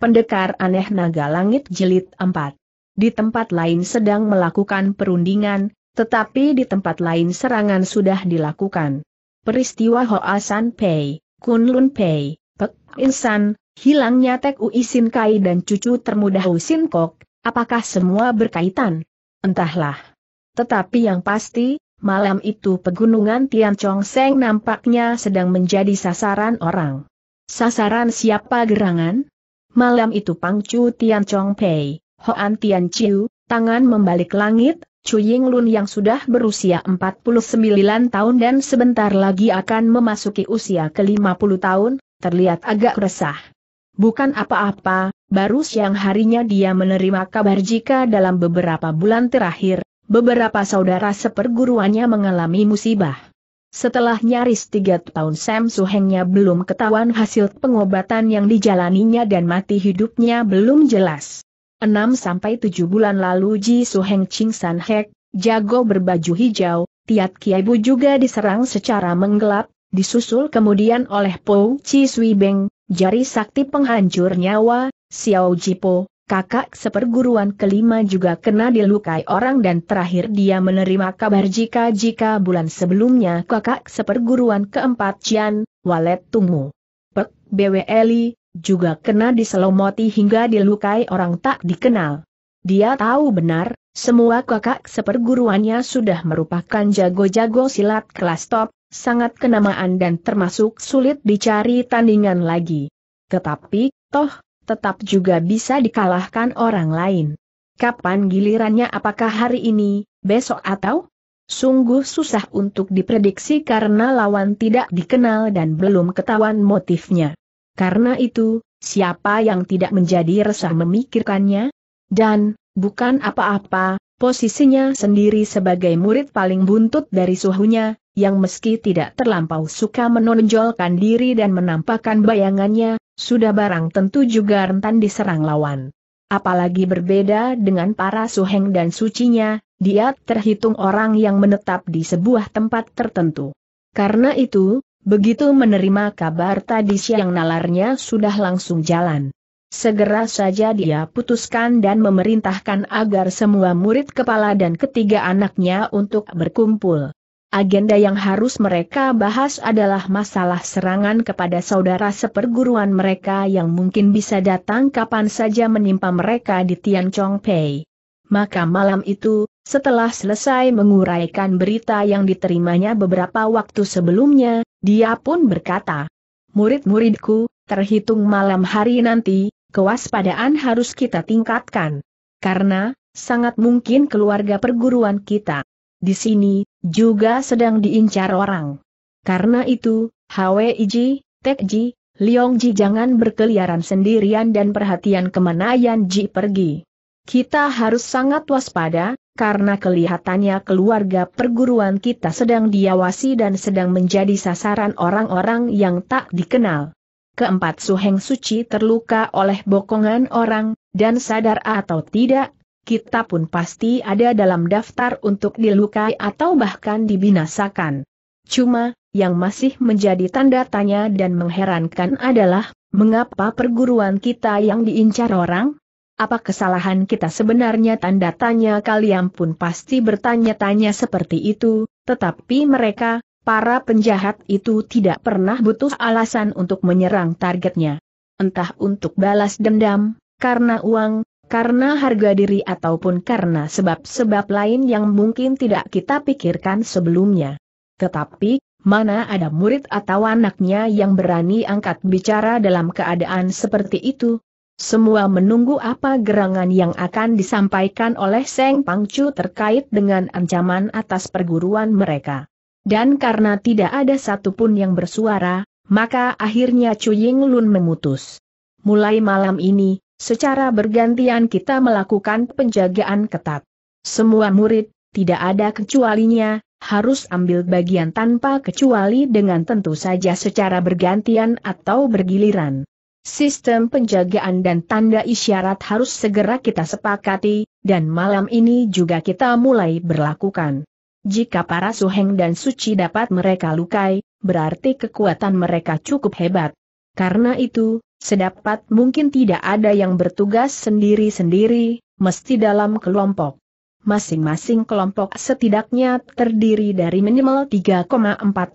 Pendekar aneh naga langit jelit 4. Di tempat lain sedang melakukan perundingan, tetapi di tempat lain serangan sudah dilakukan. Peristiwa Hoasan Pei, Kunlun Pei, Pek Insan, hilangnya Tek uisin Kai dan cucu termuda Hu Kok, apakah semua berkaitan? Entahlah. Tetapi yang pasti, malam itu pegunungan Tian Chong Seng nampaknya sedang menjadi sasaran orang. Sasaran siapa gerangan? Malam itu Pang Chu, Tian Chong Pei, Hoan Tian Chiu, tangan membalik langit, Chu Ying Lun yang sudah berusia 49 tahun dan sebentar lagi akan memasuki usia ke-50 tahun, terlihat agak resah. Bukan apa-apa, baru siang harinya dia menerima kabar jika dalam beberapa bulan terakhir, beberapa saudara seperguruannya mengalami musibah. Setelah nyaris tiga tahun Sam Suhengnya belum ketahuan hasil pengobatan yang dijalaninya dan mati hidupnya belum jelas. 6-7 bulan lalu Ji Suheng Ching San Hek, jago berbaju hijau, Tiat kiai bu juga diserang secara menggelap, disusul kemudian oleh Po Chi Sui Beng, jari sakti penghancur nyawa, Xiao Jipo, kakak seperguruan kelima juga kena dilukai orang dan terakhir dia menerima kabar jika-jika bulan sebelumnya kakak seperguruan keempat Cian, Walet Tungmu. Pek BWLI, juga kena diselomoti hingga dilukai orang tak dikenal. Dia tahu benar, semua kakak seperguruannya sudah merupakan jago-jago silat kelas top, sangat kenamaan dan termasuk sulit dicari tandingan lagi. Tetapi, toh, tetap juga bisa dikalahkan orang lain. Kapan gilirannya apakah hari ini, besok atau? Sungguh susah untuk diprediksi karena lawan tidak dikenal dan belum ketahuan motifnya. Karena itu, siapa yang tidak menjadi resah memikirkannya? Dan, bukan apa-apa, posisinya sendiri sebagai murid paling buntut dari suhunya, yang meski tidak terlampau suka menonjolkan diri dan menampakkan bayangannya, sudah barang tentu juga rentan diserang lawan. Apalagi berbeda dengan para suheng dan sucinya, dia terhitung orang yang menetap di sebuah tempat tertentu. Karena itu, begitu menerima kabar tadi siang nalarnya sudah langsung jalan. Segera saja dia putuskan dan memerintahkan agar semua murid kepala dan ketiga anaknya untuk berkumpul. Agenda yang harus mereka bahas adalah masalah serangan kepada saudara seperguruan mereka yang mungkin bisa datang kapan saja menimpa mereka di Tian Chong Pei. Maka malam itu, setelah selesai menguraikan berita yang diterimanya beberapa waktu sebelumnya, dia pun berkata, Murid-muridku, terhitung malam hari nanti, kewaspadaan harus kita tingkatkan. Karena, sangat mungkin keluarga perguruan kita di sini, juga sedang diincar orang. Karena itu, Hwiji, Tekji, Liongji jangan berkeliaran sendirian dan perhatian kemana Ji pergi. Kita harus sangat waspada, karena kelihatannya keluarga perguruan kita sedang diawasi dan sedang menjadi sasaran orang-orang yang tak dikenal. Keempat Suheng Suci terluka oleh bokongan orang, dan sadar atau tidak, kita pun pasti ada dalam daftar untuk dilukai atau bahkan dibinasakan. Cuma, yang masih menjadi tanda tanya dan mengherankan adalah, mengapa perguruan kita yang diincar orang? Apa kesalahan kita sebenarnya tanda tanya kalian pun pasti bertanya-tanya seperti itu, tetapi mereka, para penjahat itu tidak pernah butuh alasan untuk menyerang targetnya. Entah untuk balas dendam, karena uang, karena harga diri ataupun karena sebab-sebab lain yang mungkin tidak kita pikirkan sebelumnya. Tetapi, mana ada murid atau anaknya yang berani angkat bicara dalam keadaan seperti itu? Semua menunggu apa gerangan yang akan disampaikan oleh Seng Pangcu terkait dengan ancaman atas perguruan mereka. Dan karena tidak ada satupun yang bersuara, maka akhirnya Cuying Lun memutus. Mulai malam ini, Secara bergantian kita melakukan penjagaan ketat. Semua murid, tidak ada kecualinya, harus ambil bagian tanpa kecuali dengan tentu saja secara bergantian atau bergiliran. Sistem penjagaan dan tanda isyarat harus segera kita sepakati, dan malam ini juga kita mulai berlakukan. Jika para suheng dan suci dapat mereka lukai, berarti kekuatan mereka cukup hebat. Karena itu, Sedapat mungkin tidak ada yang bertugas sendiri-sendiri, mesti dalam kelompok. Masing-masing kelompok setidaknya terdiri dari minimal 3,4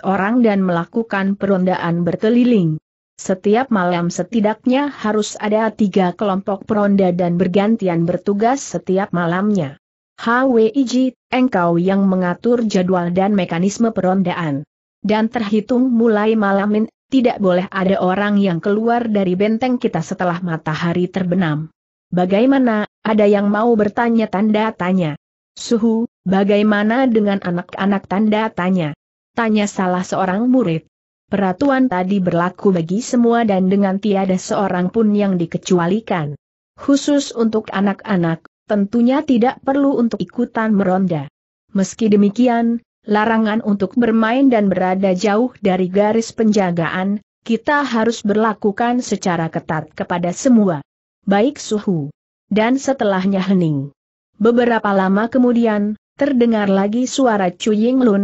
orang dan melakukan perondaan berkeliling. Setiap malam setidaknya harus ada tiga kelompok peronda dan bergantian bertugas setiap malamnya. HWIJ engkau yang mengatur jadwal dan mekanisme perondaan. Dan terhitung mulai malamin, tidak boleh ada orang yang keluar dari benteng kita setelah matahari terbenam. Bagaimana, ada yang mau bertanya tanda tanya. Suhu, bagaimana dengan anak-anak tanda tanya? Tanya salah seorang murid. Peraturan tadi berlaku bagi semua dan dengan tiada seorang pun yang dikecualikan. Khusus untuk anak-anak, tentunya tidak perlu untuk ikutan meronda. Meski demikian, larangan untuk bermain dan berada jauh dari garis penjagaan, kita harus berlakukan secara ketat kepada semua. Baik suhu. Dan setelahnya hening. Beberapa lama kemudian, terdengar lagi suara Ying Lun,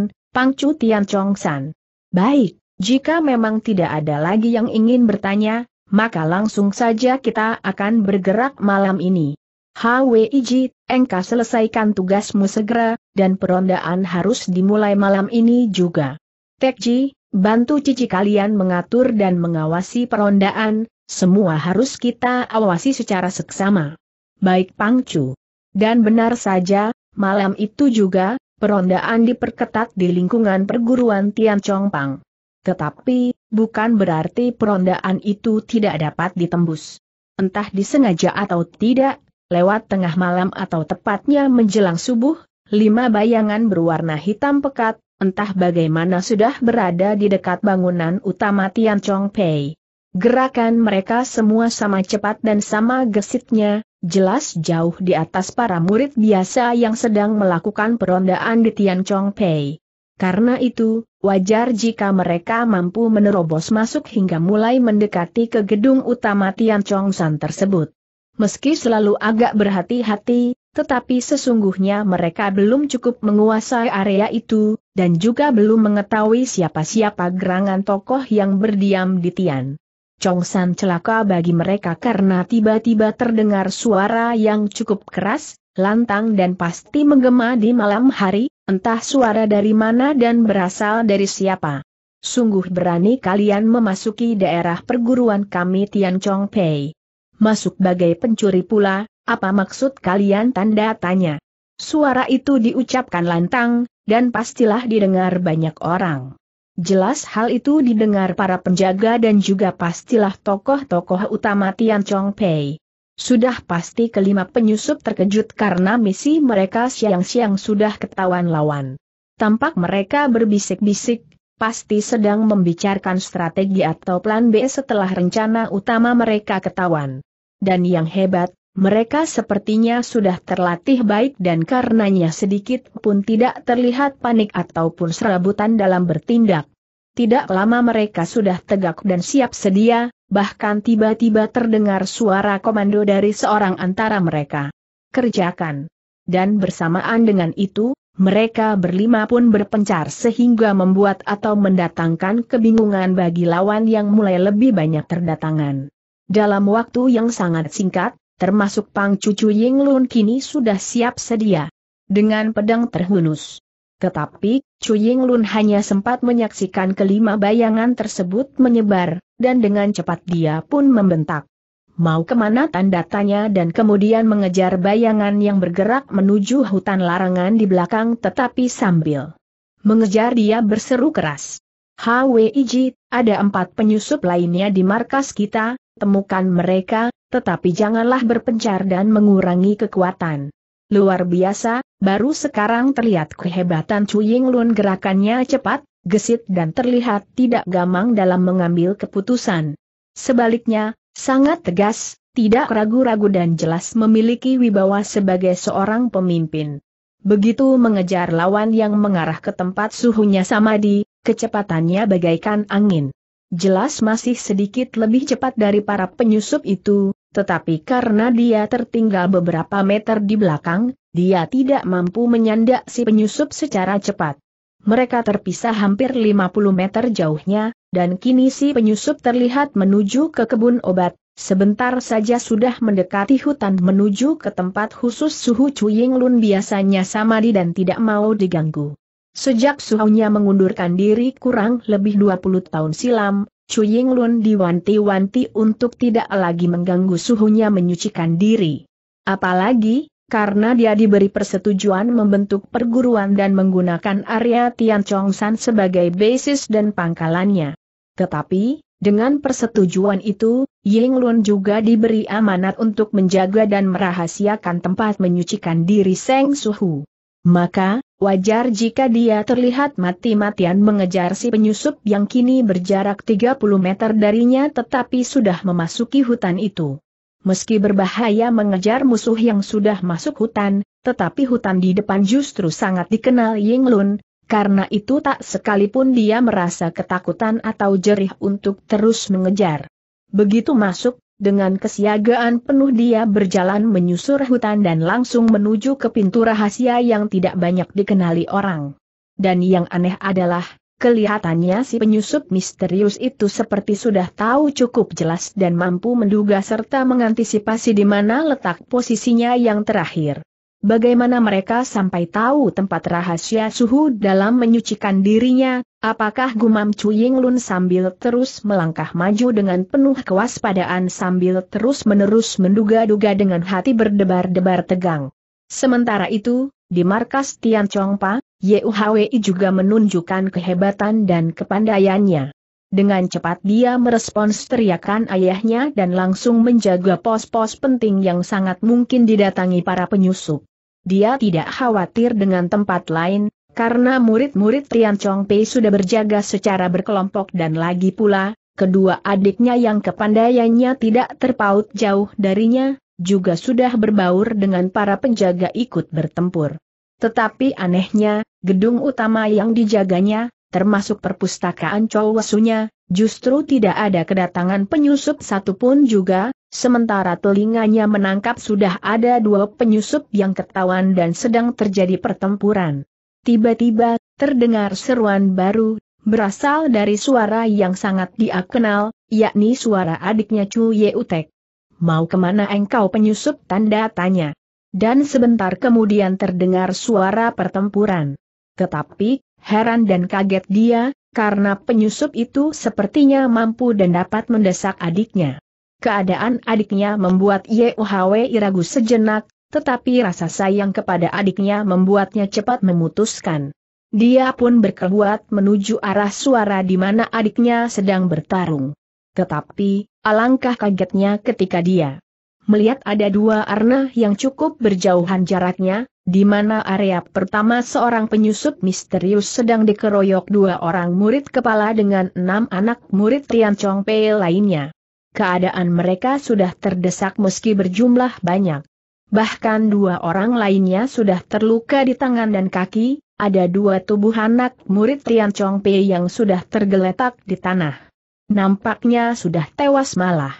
Chu Tian Chong San. Baik, jika memang tidak ada lagi yang ingin bertanya, maka langsung saja kita akan bergerak malam ini. HWIJ, engkau selesaikan tugasmu segera, dan perondaan harus dimulai malam ini juga. Tekji, bantu cici kalian mengatur dan mengawasi perondaan, semua harus kita awasi secara seksama. Baik Pangcu. Dan benar saja, malam itu juga, perondaan diperketat di lingkungan perguruan Tian Chong Pang. Tetapi, bukan berarti perondaan itu tidak dapat ditembus. Entah disengaja atau tidak, lewat tengah malam atau tepatnya menjelang subuh, lima bayangan berwarna hitam pekat, entah bagaimana sudah berada di dekat bangunan utama Tian Chong Pei. Gerakan mereka semua sama cepat dan sama gesitnya, jelas jauh di atas para murid biasa yang sedang melakukan perondaan di Tian Chong Pei. Karena itu, wajar jika mereka mampu menerobos masuk hingga mulai mendekati ke gedung utama Tian Chong San tersebut meski selalu agak berhati-hati, tetapi sesungguhnya mereka belum cukup menguasai area itu, dan juga belum mengetahui siapa-siapa gerangan tokoh yang berdiam di Tian. Chong San celaka bagi mereka karena tiba-tiba terdengar suara yang cukup keras, lantang dan pasti menggema di malam hari, entah suara dari mana dan berasal dari siapa. Sungguh berani kalian memasuki daerah perguruan kami Tian Chong Pei masuk bagai pencuri pula, apa maksud kalian tanda tanya? Suara itu diucapkan lantang, dan pastilah didengar banyak orang. Jelas hal itu didengar para penjaga dan juga pastilah tokoh-tokoh utama Tian Chong Pei. Sudah pasti kelima penyusup terkejut karena misi mereka siang-siang sudah ketahuan lawan. Tampak mereka berbisik-bisik, pasti sedang membicarakan strategi atau plan B setelah rencana utama mereka ketahuan dan yang hebat, mereka sepertinya sudah terlatih baik dan karenanya sedikit pun tidak terlihat panik ataupun serabutan dalam bertindak. Tidak lama mereka sudah tegak dan siap sedia, bahkan tiba-tiba terdengar suara komando dari seorang antara mereka. Kerjakan. Dan bersamaan dengan itu, mereka berlima pun berpencar sehingga membuat atau mendatangkan kebingungan bagi lawan yang mulai lebih banyak terdatangan. Dalam waktu yang sangat singkat, termasuk Pang Cucu Ying Lun kini sudah siap sedia. Dengan pedang terhunus. Tetapi, Chu Ying Lun hanya sempat menyaksikan kelima bayangan tersebut menyebar, dan dengan cepat dia pun membentak. Mau kemana tanda tanya dan kemudian mengejar bayangan yang bergerak menuju hutan larangan di belakang tetapi sambil mengejar dia berseru keras. HWIJ, ada empat penyusup lainnya di markas kita, temukan mereka, tetapi janganlah berpencar dan mengurangi kekuatan. Luar biasa, baru sekarang terlihat kehebatan Ying Lun gerakannya cepat, gesit dan terlihat tidak gamang dalam mengambil keputusan. Sebaliknya, sangat tegas, tidak ragu-ragu dan jelas memiliki wibawa sebagai seorang pemimpin. Begitu mengejar lawan yang mengarah ke tempat suhunya samadi, kecepatannya bagaikan angin jelas masih sedikit lebih cepat dari para penyusup itu, tetapi karena dia tertinggal beberapa meter di belakang, dia tidak mampu menyandak si penyusup secara cepat. Mereka terpisah hampir 50 meter jauhnya, dan kini si penyusup terlihat menuju ke kebun obat, sebentar saja sudah mendekati hutan menuju ke tempat khusus suhu Cuying Lun biasanya samadi dan tidak mau diganggu. Sejak suhunya mengundurkan diri kurang lebih 20 tahun silam, Chu Lun diwanti-wanti untuk tidak lagi mengganggu suhunya menyucikan diri. Apalagi, karena dia diberi persetujuan membentuk perguruan dan menggunakan area Tian Chong San sebagai basis dan pangkalannya. Tetapi, dengan persetujuan itu, Ying Lun juga diberi amanat untuk menjaga dan merahasiakan tempat menyucikan diri Seng Suhu. Maka, wajar jika dia terlihat mati-matian mengejar si penyusup yang kini berjarak 30 meter darinya tetapi sudah memasuki hutan itu. Meski berbahaya mengejar musuh yang sudah masuk hutan, tetapi hutan di depan justru sangat dikenal Ying Lun. karena itu tak sekalipun dia merasa ketakutan atau jerih untuk terus mengejar. Begitu masuk, dengan kesiagaan penuh dia berjalan menyusur hutan dan langsung menuju ke pintu rahasia yang tidak banyak dikenali orang. Dan yang aneh adalah, kelihatannya si penyusup misterius itu seperti sudah tahu cukup jelas dan mampu menduga serta mengantisipasi di mana letak posisinya yang terakhir. Bagaimana mereka sampai tahu tempat rahasia suhu dalam menyucikan dirinya, Apakah gumam Cuying Lun sambil terus melangkah maju dengan penuh kewaspadaan sambil terus-menerus menduga-duga dengan hati berdebar-debar tegang. Sementara itu, di markas Tian Chong Chongpa, YUHWI juga menunjukkan kehebatan dan kepandaiannya. Dengan cepat dia merespons teriakan ayahnya dan langsung menjaga pos-pos penting yang sangat mungkin didatangi para penyusup. Dia tidak khawatir dengan tempat lain, karena murid-murid Tian Chong Pei sudah berjaga secara berkelompok dan lagi pula, kedua adiknya yang kepandaiannya tidak terpaut jauh darinya, juga sudah berbaur dengan para penjaga ikut bertempur. Tetapi anehnya, gedung utama yang dijaganya, termasuk perpustakaan Chowasunya, justru tidak ada kedatangan penyusup satupun juga, sementara telinganya menangkap sudah ada dua penyusup yang ketahuan dan sedang terjadi pertempuran. Tiba-tiba, terdengar seruan baru, berasal dari suara yang sangat dia kenal, yakni suara adiknya Chu Yeutek. Mau kemana engkau penyusup tanda tanya. Dan sebentar kemudian terdengar suara pertempuran. Tetapi, heran dan kaget dia, karena penyusup itu sepertinya mampu dan dapat mendesak adiknya. Keadaan adiknya membuat Yehwe ragu sejenak, tetapi rasa sayang kepada adiknya membuatnya cepat memutuskan. Dia pun berkeluat menuju arah suara di mana adiknya sedang bertarung. Tetapi, alangkah kagetnya ketika dia melihat ada dua arna yang cukup berjauhan jaraknya, di mana area pertama seorang penyusup misterius sedang dikeroyok dua orang murid kepala dengan enam anak murid Tian Chong Pei lainnya. Keadaan mereka sudah terdesak meski berjumlah banyak bahkan dua orang lainnya sudah terluka di tangan dan kaki, ada dua tubuh anak murid Tian Chong Pei yang sudah tergeletak di tanah. Nampaknya sudah tewas malah.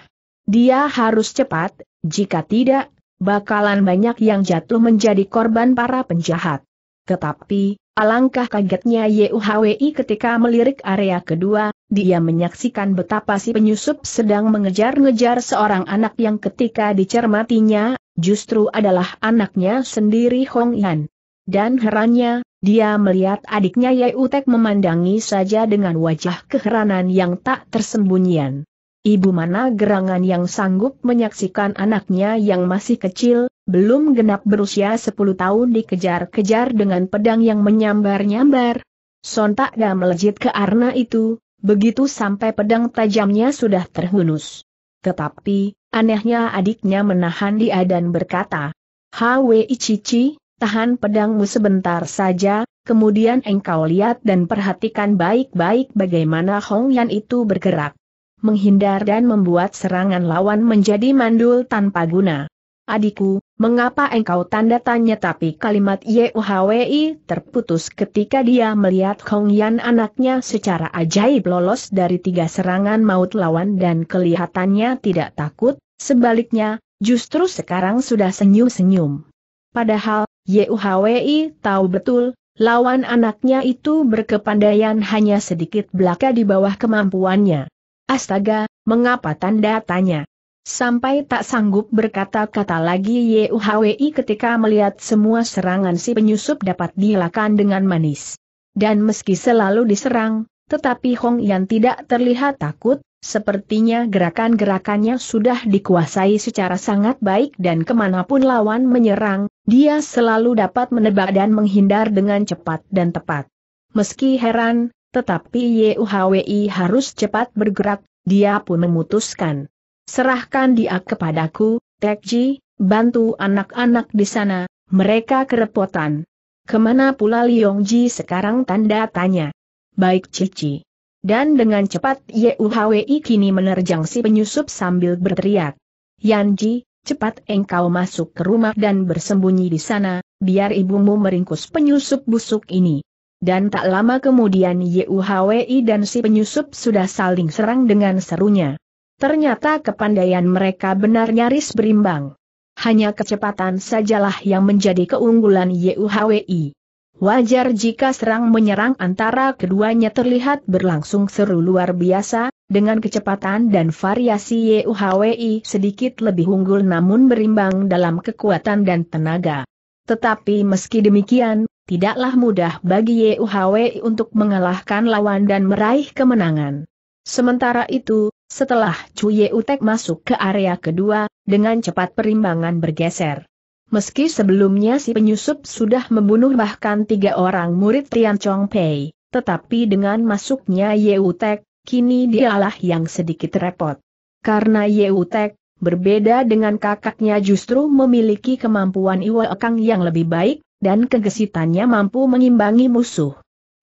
Dia harus cepat, jika tidak, bakalan banyak yang jatuh menjadi korban para penjahat. Tetapi, alangkah kagetnya YUHWI ketika melirik area kedua, dia menyaksikan betapa si penyusup sedang mengejar-ngejar seorang anak yang ketika dicermatinya, justru adalah anaknya sendiri Hong Yan. Dan herannya, dia melihat adiknya Yai Utek memandangi saja dengan wajah keheranan yang tak tersembunyian. Ibu mana gerangan yang sanggup menyaksikan anaknya yang masih kecil, belum genap berusia 10 tahun dikejar-kejar dengan pedang yang menyambar-nyambar. Sontak gak melejit ke arna itu, begitu sampai pedang tajamnya sudah terhunus. Tetapi, anehnya adiknya menahan dia dan berkata, Hwi Cici, tahan pedangmu sebentar saja, kemudian engkau lihat dan perhatikan baik-baik bagaimana Hong Yan itu bergerak. Menghindar dan membuat serangan lawan menjadi mandul tanpa guna. Adikku, Mengapa engkau tanda tanya tapi kalimat Yehwi terputus ketika dia melihat Kong Yan anaknya secara ajaib lolos dari tiga serangan maut lawan dan kelihatannya tidak takut, sebaliknya, justru sekarang sudah senyum-senyum. Padahal, Yehwi tahu betul, lawan anaknya itu berkepandaian hanya sedikit belaka di bawah kemampuannya. Astaga, mengapa tanda tanya? Sampai tak sanggup berkata-kata lagi Yuhwi ketika melihat semua serangan si penyusup dapat dilakukan dengan manis. Dan meski selalu diserang, tetapi Hong Yan tidak terlihat takut, sepertinya gerakan-gerakannya sudah dikuasai secara sangat baik dan kemanapun lawan menyerang, dia selalu dapat menebak dan menghindar dengan cepat dan tepat. Meski heran, tetapi Yuhwi harus cepat bergerak, dia pun memutuskan serahkan dia kepadaku, Tekji, bantu anak-anak di sana, mereka kerepotan. Kemana pula Liongji sekarang tanda tanya. Baik Cici. Dan dengan cepat Yuhwi kini menerjang si penyusup sambil berteriak. Yanji, cepat engkau masuk ke rumah dan bersembunyi di sana, biar ibumu meringkus penyusup busuk ini. Dan tak lama kemudian Yuhwi dan si penyusup sudah saling serang dengan serunya. Ternyata kepandaian mereka benar nyaris berimbang. Hanya kecepatan sajalah yang menjadi keunggulan YUHWI. Wajar jika serang menyerang antara keduanya terlihat berlangsung seru luar biasa, dengan kecepatan dan variasi YUHWI sedikit lebih unggul namun berimbang dalam kekuatan dan tenaga. Tetapi meski demikian, tidaklah mudah bagi YUHWI untuk mengalahkan lawan dan meraih kemenangan. Sementara itu, setelah Chu Utek masuk ke area kedua, dengan cepat perimbangan bergeser. Meski sebelumnya si penyusup sudah membunuh bahkan tiga orang murid Tian Chong Pei, tetapi dengan masuknya Utek, kini dialah yang sedikit repot. Karena Utek, berbeda dengan kakaknya justru memiliki kemampuan Iwa Ekang yang lebih baik, dan kegesitannya mampu mengimbangi musuh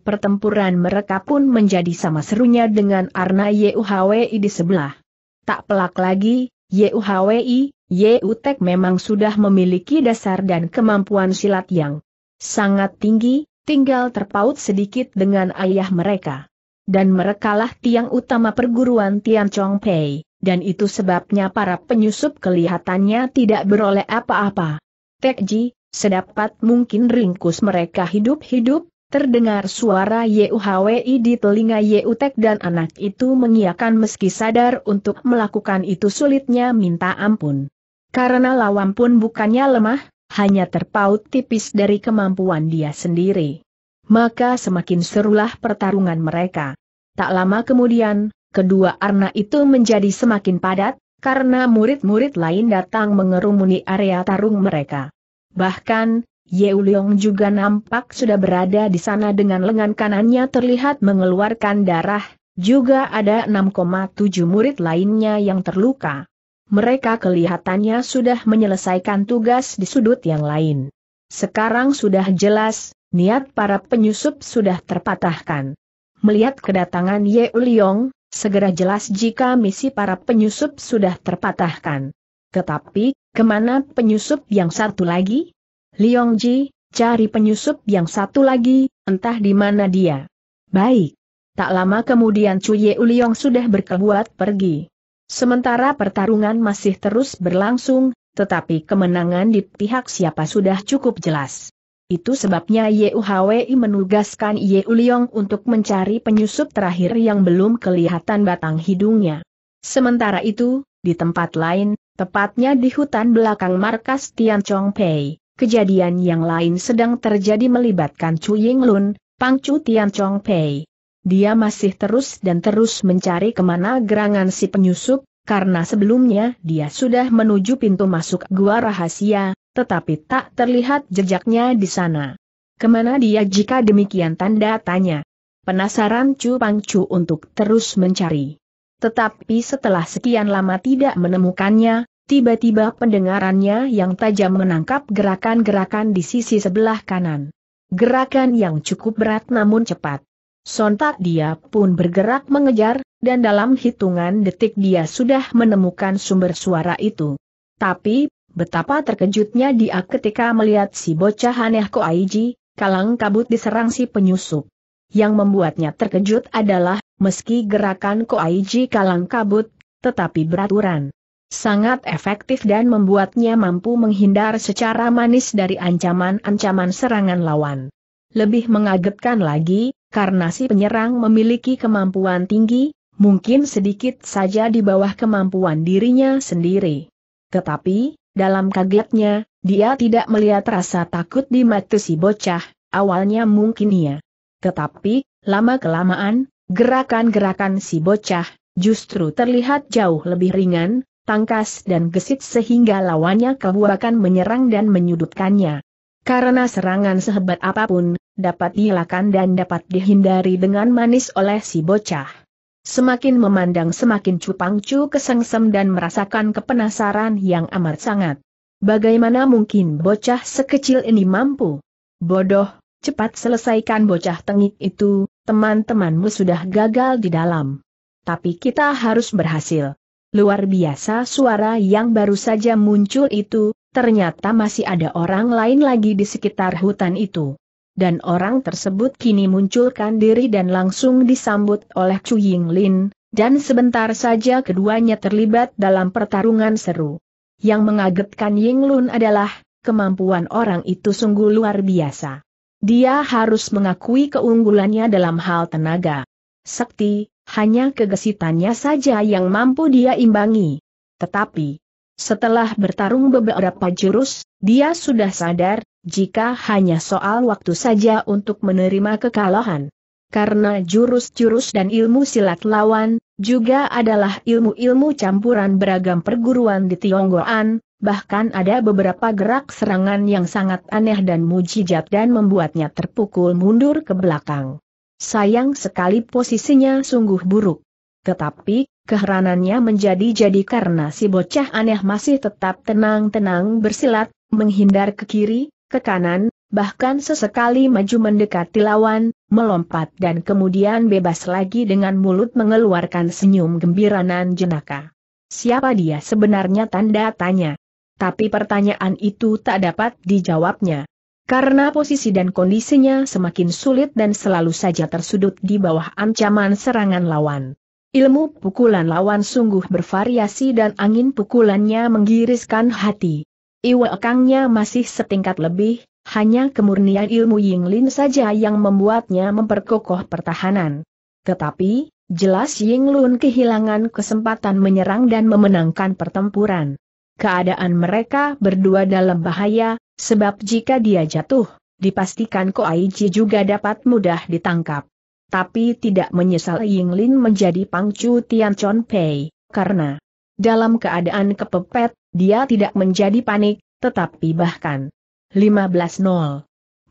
pertempuran mereka pun menjadi sama serunya dengan Arna YUHWI di sebelah. Tak pelak lagi, YUHWI, YUTEK memang sudah memiliki dasar dan kemampuan silat yang sangat tinggi, tinggal terpaut sedikit dengan ayah mereka. Dan merekalah tiang utama perguruan Tian Chong Pei, dan itu sebabnya para penyusup kelihatannya tidak beroleh apa-apa. Tekji, sedapat mungkin ringkus mereka hidup-hidup, Terdengar suara Yuhwi di telinga Yutek dan anak itu mengiakan meski sadar untuk melakukan itu sulitnya minta ampun. Karena lawan pun bukannya lemah, hanya terpaut tipis dari kemampuan dia sendiri. Maka semakin serulah pertarungan mereka. Tak lama kemudian, kedua arna itu menjadi semakin padat, karena murid-murid lain datang mengerumuni area tarung mereka. Bahkan, Yeu Leong juga nampak sudah berada di sana dengan lengan kanannya terlihat mengeluarkan darah, juga ada 6,7 murid lainnya yang terluka. Mereka kelihatannya sudah menyelesaikan tugas di sudut yang lain. Sekarang sudah jelas, niat para penyusup sudah terpatahkan. Melihat kedatangan Yeu Leong, segera jelas jika misi para penyusup sudah terpatahkan. Tetapi, kemana penyusup yang satu lagi? Liong Ji, cari penyusup yang satu lagi, entah di mana dia. Baik. Tak lama kemudian Ye Uliong sudah berkebuat pergi. Sementara pertarungan masih terus berlangsung, tetapi kemenangan di pihak siapa sudah cukup jelas. Itu sebabnya Ye Uhwei menugaskan Ye Uliong untuk mencari penyusup terakhir yang belum kelihatan batang hidungnya. Sementara itu, di tempat lain, tepatnya di hutan belakang markas Tian Chong Pei, Kejadian yang lain sedang terjadi melibatkan Chu Ying Lun, Pang Chu Tian Chong Pei. Dia masih terus dan terus mencari kemana gerangan si penyusup, karena sebelumnya dia sudah menuju pintu masuk gua rahasia, tetapi tak terlihat jejaknya di sana. Kemana dia jika demikian tanda tanya? Penasaran Chu Pang Chu untuk terus mencari. Tetapi setelah sekian lama tidak menemukannya, Tiba-tiba pendengarannya yang tajam menangkap gerakan-gerakan di sisi sebelah kanan. Gerakan yang cukup berat namun cepat. Sontak dia pun bergerak mengejar, dan dalam hitungan detik dia sudah menemukan sumber suara itu. Tapi, betapa terkejutnya dia ketika melihat si bocah aneh Ko Aiji kalang kabut diserang si penyusup. Yang membuatnya terkejut adalah, meski gerakan Ko Aiji kalang kabut, tetapi beraturan sangat efektif dan membuatnya mampu menghindar secara manis dari ancaman-ancaman serangan lawan. Lebih mengagetkan lagi, karena si penyerang memiliki kemampuan tinggi, mungkin sedikit saja di bawah kemampuan dirinya sendiri. Tetapi, dalam kagetnya, dia tidak melihat rasa takut di mata si bocah, awalnya mungkin iya. Tetapi, lama-kelamaan, gerakan-gerakan si bocah, justru terlihat jauh lebih ringan, tangkas dan gesit sehingga lawannya kebuakan menyerang dan menyudutkannya. Karena serangan sehebat apapun, dapat dielakkan dan dapat dihindari dengan manis oleh si bocah. Semakin memandang semakin cupangcu kesengsem dan merasakan kepenasaran yang amat sangat. Bagaimana mungkin bocah sekecil ini mampu? Bodoh, cepat selesaikan bocah tengik itu, teman-temanmu sudah gagal di dalam. Tapi kita harus berhasil. Luar biasa suara yang baru saja muncul itu, ternyata masih ada orang lain lagi di sekitar hutan itu. Dan orang tersebut kini munculkan diri dan langsung disambut oleh Chu Yinglin, dan sebentar saja keduanya terlibat dalam pertarungan seru. Yang mengagetkan Ying Lun adalah, kemampuan orang itu sungguh luar biasa. Dia harus mengakui keunggulannya dalam hal tenaga, sakti, hanya kegesitannya saja yang mampu dia imbangi. Tetapi, setelah bertarung beberapa jurus, dia sudah sadar, jika hanya soal waktu saja untuk menerima kekalahan. Karena jurus-jurus dan ilmu silat lawan, juga adalah ilmu-ilmu campuran beragam perguruan di Tionggoan, bahkan ada beberapa gerak serangan yang sangat aneh dan mujijat dan membuatnya terpukul mundur ke belakang. Sayang sekali posisinya sungguh buruk. Tetapi, keheranannya menjadi-jadi karena si bocah aneh masih tetap tenang-tenang bersilat, menghindar ke kiri, ke kanan, bahkan sesekali maju mendekati lawan, melompat dan kemudian bebas lagi dengan mulut mengeluarkan senyum gembiranan jenaka. Siapa dia sebenarnya tanda tanya. Tapi pertanyaan itu tak dapat dijawabnya. Karena posisi dan kondisinya semakin sulit dan selalu saja tersudut di bawah ancaman serangan lawan. Ilmu pukulan lawan sungguh bervariasi dan angin pukulannya menggiriskan hati. Iwakangnya masih setingkat lebih, hanya kemurnian ilmu Yinglin saja yang membuatnya memperkokoh pertahanan. Tetapi, jelas Yinglun kehilangan kesempatan menyerang dan memenangkan pertempuran. Keadaan mereka berdua dalam bahaya, Sebab jika dia jatuh, dipastikan Ko Koaiji juga dapat mudah ditangkap. Tapi tidak menyesal Ying Lin menjadi pangcu Tian Chon Pei, karena dalam keadaan kepepet, dia tidak menjadi panik, tetapi bahkan 15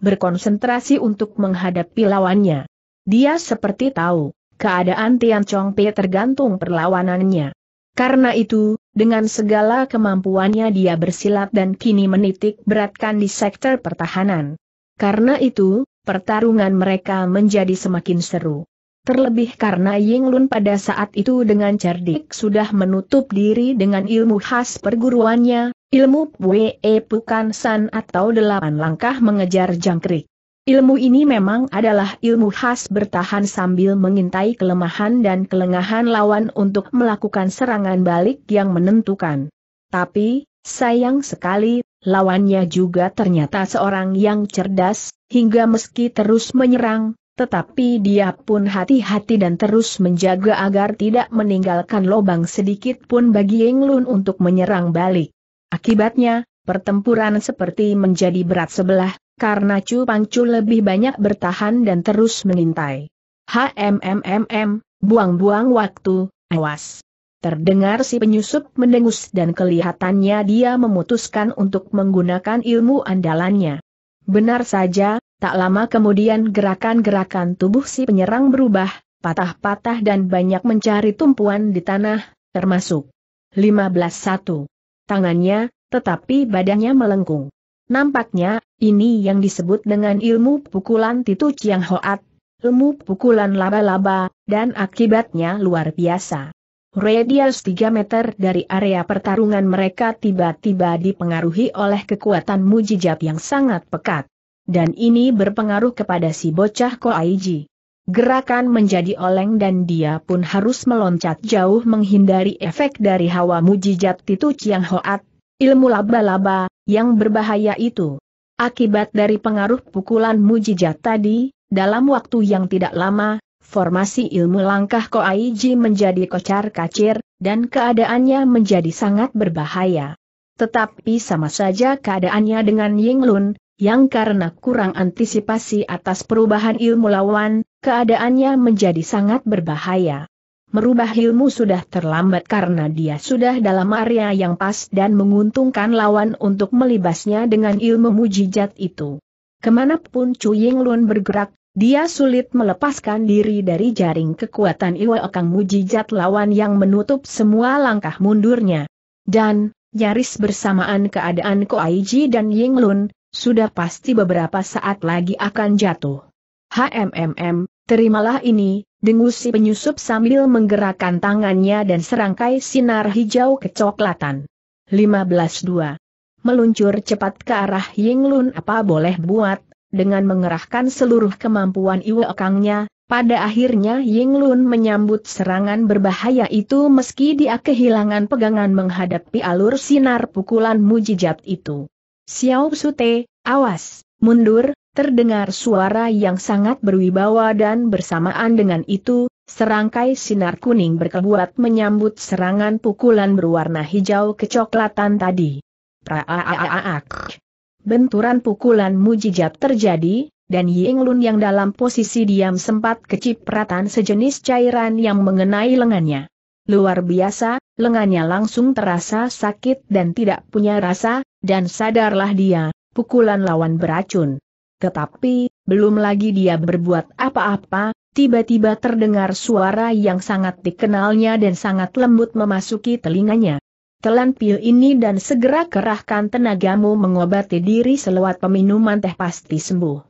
berkonsentrasi untuk menghadapi lawannya. Dia seperti tahu, keadaan Tian Chong Pei tergantung perlawanannya. Karena itu, dengan segala kemampuannya dia bersilat dan kini menitik beratkan di sektor pertahanan. Karena itu, pertarungan mereka menjadi semakin seru. Terlebih karena Ying Lun pada saat itu dengan cerdik sudah menutup diri dengan ilmu khas perguruannya, ilmu Pwe Pukan San atau delapan langkah mengejar jangkrik. Ilmu ini memang adalah ilmu khas bertahan sambil mengintai kelemahan dan kelengahan lawan untuk melakukan serangan balik yang menentukan. Tapi, sayang sekali, lawannya juga ternyata seorang yang cerdas, hingga meski terus menyerang, tetapi dia pun hati-hati dan terus menjaga agar tidak meninggalkan lobang sedikit pun bagi Ying Lun untuk menyerang balik. Akibatnya, pertempuran seperti menjadi berat sebelah karena Chu Pangcu lebih banyak bertahan dan terus mengintai. HMMMM, buang-buang waktu, awas. Terdengar si penyusup mendengus dan kelihatannya dia memutuskan untuk menggunakan ilmu andalannya. Benar saja, tak lama kemudian gerakan-gerakan tubuh si penyerang berubah, patah-patah dan banyak mencari tumpuan di tanah, termasuk 15-1. Tangannya, tetapi badannya melengkung. Nampaknya, ini yang disebut dengan ilmu pukulan Titu Chiang Hoat, ilmu pukulan laba-laba, dan akibatnya luar biasa. Radius 3 meter dari area pertarungan mereka tiba-tiba dipengaruhi oleh kekuatan mujijab yang sangat pekat. Dan ini berpengaruh kepada si bocah Koaiji. Gerakan menjadi oleng dan dia pun harus meloncat jauh menghindari efek dari hawa mujijat Titu Chiang Hoat, Ilmu laba-laba, yang berbahaya itu. Akibat dari pengaruh pukulan mujizat tadi, dalam waktu yang tidak lama, formasi ilmu langkah Koaiji menjadi kocar kacir, dan keadaannya menjadi sangat berbahaya. Tetapi sama saja keadaannya dengan Ying Lun, yang karena kurang antisipasi atas perubahan ilmu lawan, keadaannya menjadi sangat berbahaya. Merubah ilmu sudah terlambat karena dia sudah dalam area yang pas dan menguntungkan lawan untuk melibasnya dengan ilmu mujizat itu. Kemanapun Chu Ying Lun bergerak, dia sulit melepaskan diri dari jaring kekuatan Iwa Okang mujizat lawan yang menutup semua langkah mundurnya. Dan, nyaris bersamaan keadaan Ji dan Ying Lun sudah pasti beberapa saat lagi akan jatuh. HMMM, terimalah ini, Dengus si penyusup sambil menggerakkan tangannya dan serangkai sinar hijau kecoklatan. 15.2. Meluncur cepat ke arah Ying Lun apa boleh buat, dengan mengerahkan seluruh kemampuan iwekangnya, pada akhirnya Ying Lun menyambut serangan berbahaya itu meski dia kehilangan pegangan menghadapi alur sinar pukulan mujijat itu. Xiao Sute, awas! Mundur, terdengar suara yang sangat berwibawa dan bersamaan dengan itu, serangkai sinar kuning berkebuat menyambut serangan pukulan berwarna hijau kecoklatan tadi. Praaaaak. Benturan pukulan mujijat terjadi, dan Ying Lun yang dalam posisi diam sempat kecipratan sejenis cairan yang mengenai lengannya. Luar biasa, lengannya langsung terasa sakit dan tidak punya rasa, dan sadarlah dia, pukulan lawan beracun. Tetapi, belum lagi dia berbuat apa-apa, tiba-tiba terdengar suara yang sangat dikenalnya dan sangat lembut memasuki telinganya. Telan pil ini dan segera kerahkan tenagamu mengobati diri selewat peminuman teh pasti sembuh.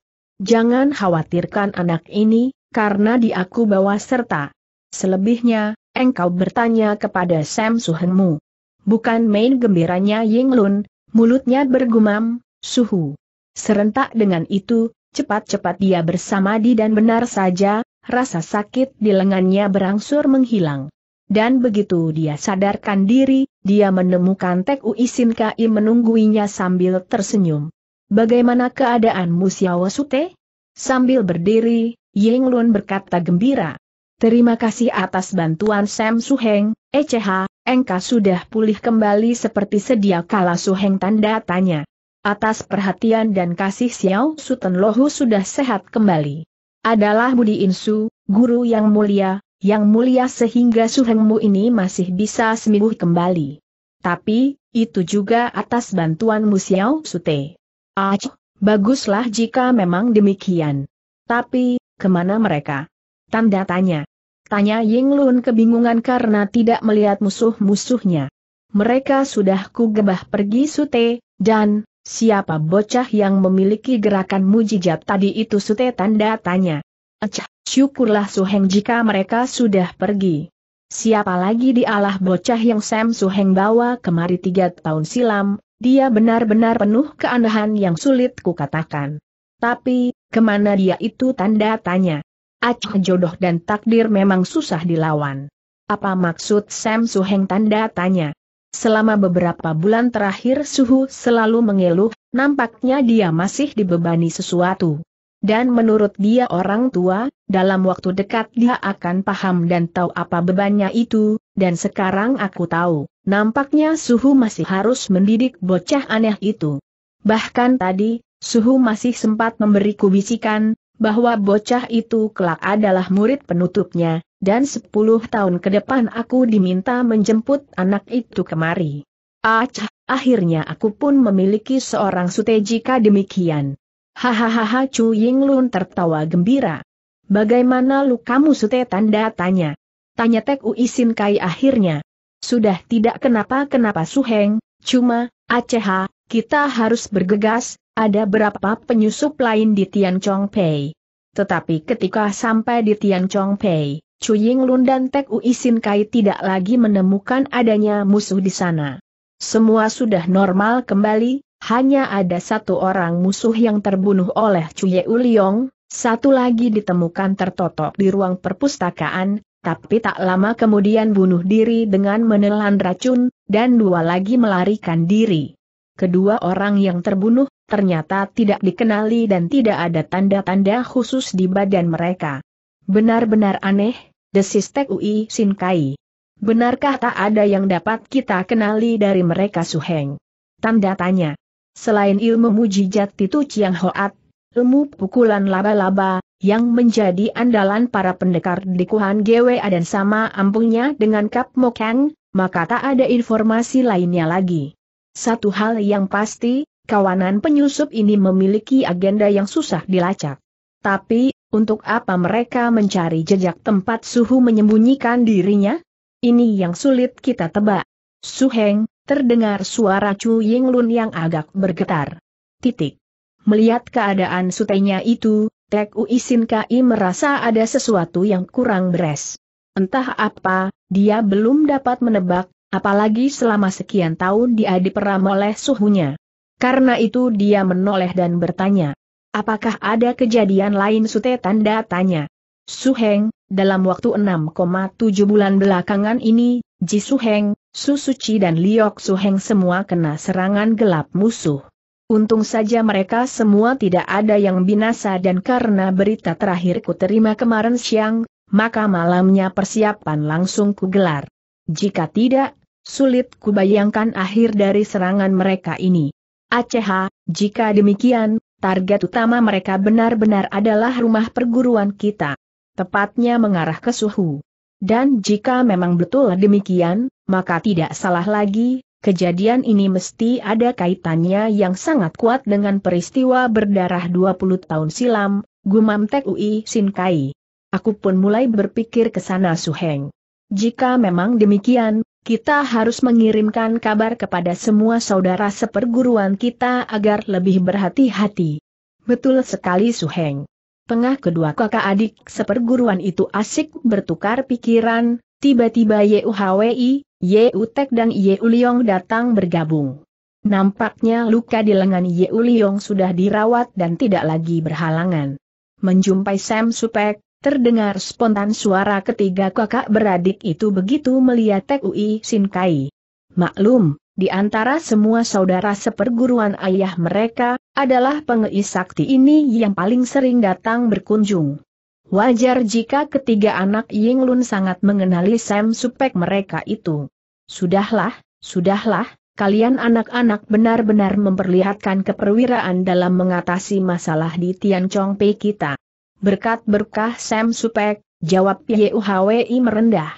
Jangan khawatirkan anak ini, karena diaku aku bawa serta. Selebihnya, engkau bertanya kepada Sam Suhengmu. Bukan main gembiranya Ying Lun, mulutnya bergumam, suhu. Serentak dengan itu, cepat-cepat dia bersamadi dan benar saja, rasa sakit di lengannya berangsur menghilang. Dan begitu dia sadarkan diri, dia menemukan Tek Ui Sin Kai menungguinya sambil tersenyum. Bagaimana keadaan Musiawasute? Sambil berdiri, Ying Lun berkata gembira. Terima kasih atas bantuan Sam Suheng, ECH, Engka sudah pulih kembali seperti sedia kala Suheng tanda tanya. Atas perhatian dan kasih Xiao Suten Lohu sudah sehat kembali. Adalah Budi Insu, guru yang mulia, yang mulia sehingga suhengmu ini masih bisa sembuh kembali. Tapi, itu juga atas bantuanmu Xiao Sute. Ah, baguslah jika memang demikian. Tapi, kemana mereka? Tanda tanya. Tanya Ying Lun kebingungan karena tidak melihat musuh-musuhnya. Mereka sudah kugebah pergi Sute, dan, Siapa bocah yang memiliki gerakan mujijat tadi itu sute tanda tanya. Ecah, syukurlah Suheng jika mereka sudah pergi. Siapa lagi di Allah bocah yang Sam Suheng bawa kemari tiga tahun silam, dia benar-benar penuh keanehan yang sulit kukatakan. Tapi, kemana dia itu tanda tanya. Acah jodoh dan takdir memang susah dilawan. Apa maksud Sam Suheng tanda tanya? Selama beberapa bulan terakhir Suhu selalu mengeluh, nampaknya dia masih dibebani sesuatu. Dan menurut dia orang tua, dalam waktu dekat dia akan paham dan tahu apa bebannya itu, dan sekarang aku tahu, nampaknya Suhu masih harus mendidik bocah aneh itu. Bahkan tadi, Suhu masih sempat memberiku bisikan, bahwa bocah itu kelak adalah murid penutupnya, dan sepuluh tahun ke depan aku diminta menjemput anak itu kemari. Acah, akhirnya aku pun memiliki seorang sutejika demikian. Hahaha Chu Lun tertawa gembira. Bagaimana lukamu sute tanda tanya. Tanya Tek Uisin Kai akhirnya. Sudah tidak kenapa-kenapa Su Heng. cuma, Aceh, kita harus bergegas, ada berapa penyusup lain di Tian Chong Pei. Tetapi ketika sampai di Tian Chong Pei, Ying Lun dan Tek Ui Sin Kai tidak lagi menemukan adanya musuh di sana. Semua sudah normal kembali, hanya ada satu orang musuh yang terbunuh oleh Chu Ye Uliong, satu lagi ditemukan tertotok di ruang perpustakaan, tapi tak lama kemudian bunuh diri dengan menelan racun, dan dua lagi melarikan diri. Kedua orang yang terbunuh, ternyata tidak dikenali dan tidak ada tanda-tanda khusus di badan mereka. Benar-benar aneh, desis Tek Ui Sin Benarkah tak ada yang dapat kita kenali dari mereka Suheng? Tanda tanya. Selain ilmu mujijat titu Chiang Hoat, ilmu pukulan laba-laba, yang menjadi andalan para pendekar di Kuhan GWA dan sama ampuhnya dengan Kap Mokeng, maka tak ada informasi lainnya lagi. Satu hal yang pasti, Kawanan penyusup ini memiliki agenda yang susah dilacak. Tapi, untuk apa mereka mencari jejak tempat suhu menyembunyikan dirinya? Ini yang sulit kita tebak. Suheng, terdengar suara Chu Lun yang agak bergetar. Titik. Melihat keadaan sutenya itu, Tek Uisin Kai merasa ada sesuatu yang kurang beres. Entah apa, dia belum dapat menebak, apalagi selama sekian tahun dia diperam oleh suhunya. Karena itu dia menoleh dan bertanya. Apakah ada kejadian lain Sute tanda tanya. Suheng, dalam waktu 6,7 bulan belakangan ini, Ji Suheng, Su Suci dan Liok Suheng semua kena serangan gelap musuh. Untung saja mereka semua tidak ada yang binasa dan karena berita terakhir ku terima kemarin siang, maka malamnya persiapan langsung ku gelar. Jika tidak, sulit kubayangkan akhir dari serangan mereka ini. Aceh, jika demikian, target utama mereka benar-benar adalah rumah perguruan kita. Tepatnya mengarah ke suhu. Dan jika memang betul demikian, maka tidak salah lagi, kejadian ini mesti ada kaitannya yang sangat kuat dengan peristiwa berdarah 20 tahun silam, gumam Tek Ui Sin Aku pun mulai berpikir ke sana Suheng. Jika memang demikian, kita harus mengirimkan kabar kepada semua saudara seperguruan kita agar lebih berhati-hati. Betul sekali Suheng. Tengah kedua kakak adik seperguruan itu asik bertukar pikiran, tiba-tiba Yeu Hwi, Yeu Tek dan Yeu Liong datang bergabung. Nampaknya luka di lengan Yeu Liong sudah dirawat dan tidak lagi berhalangan. Menjumpai Sam Supek, Terdengar spontan suara ketiga kakak beradik itu begitu melihat Tek Ui Sin Kai. Maklum, di antara semua saudara seperguruan ayah mereka, adalah pengei sakti ini yang paling sering datang berkunjung. Wajar jika ketiga anak Ying Lun sangat mengenali Sam Supek mereka itu. Sudahlah, sudahlah, kalian anak-anak benar-benar memperlihatkan keperwiraan dalam mengatasi masalah di Tian Chong Pei kita. Berkat berkah Sam Supek, jawab Hwi merendah.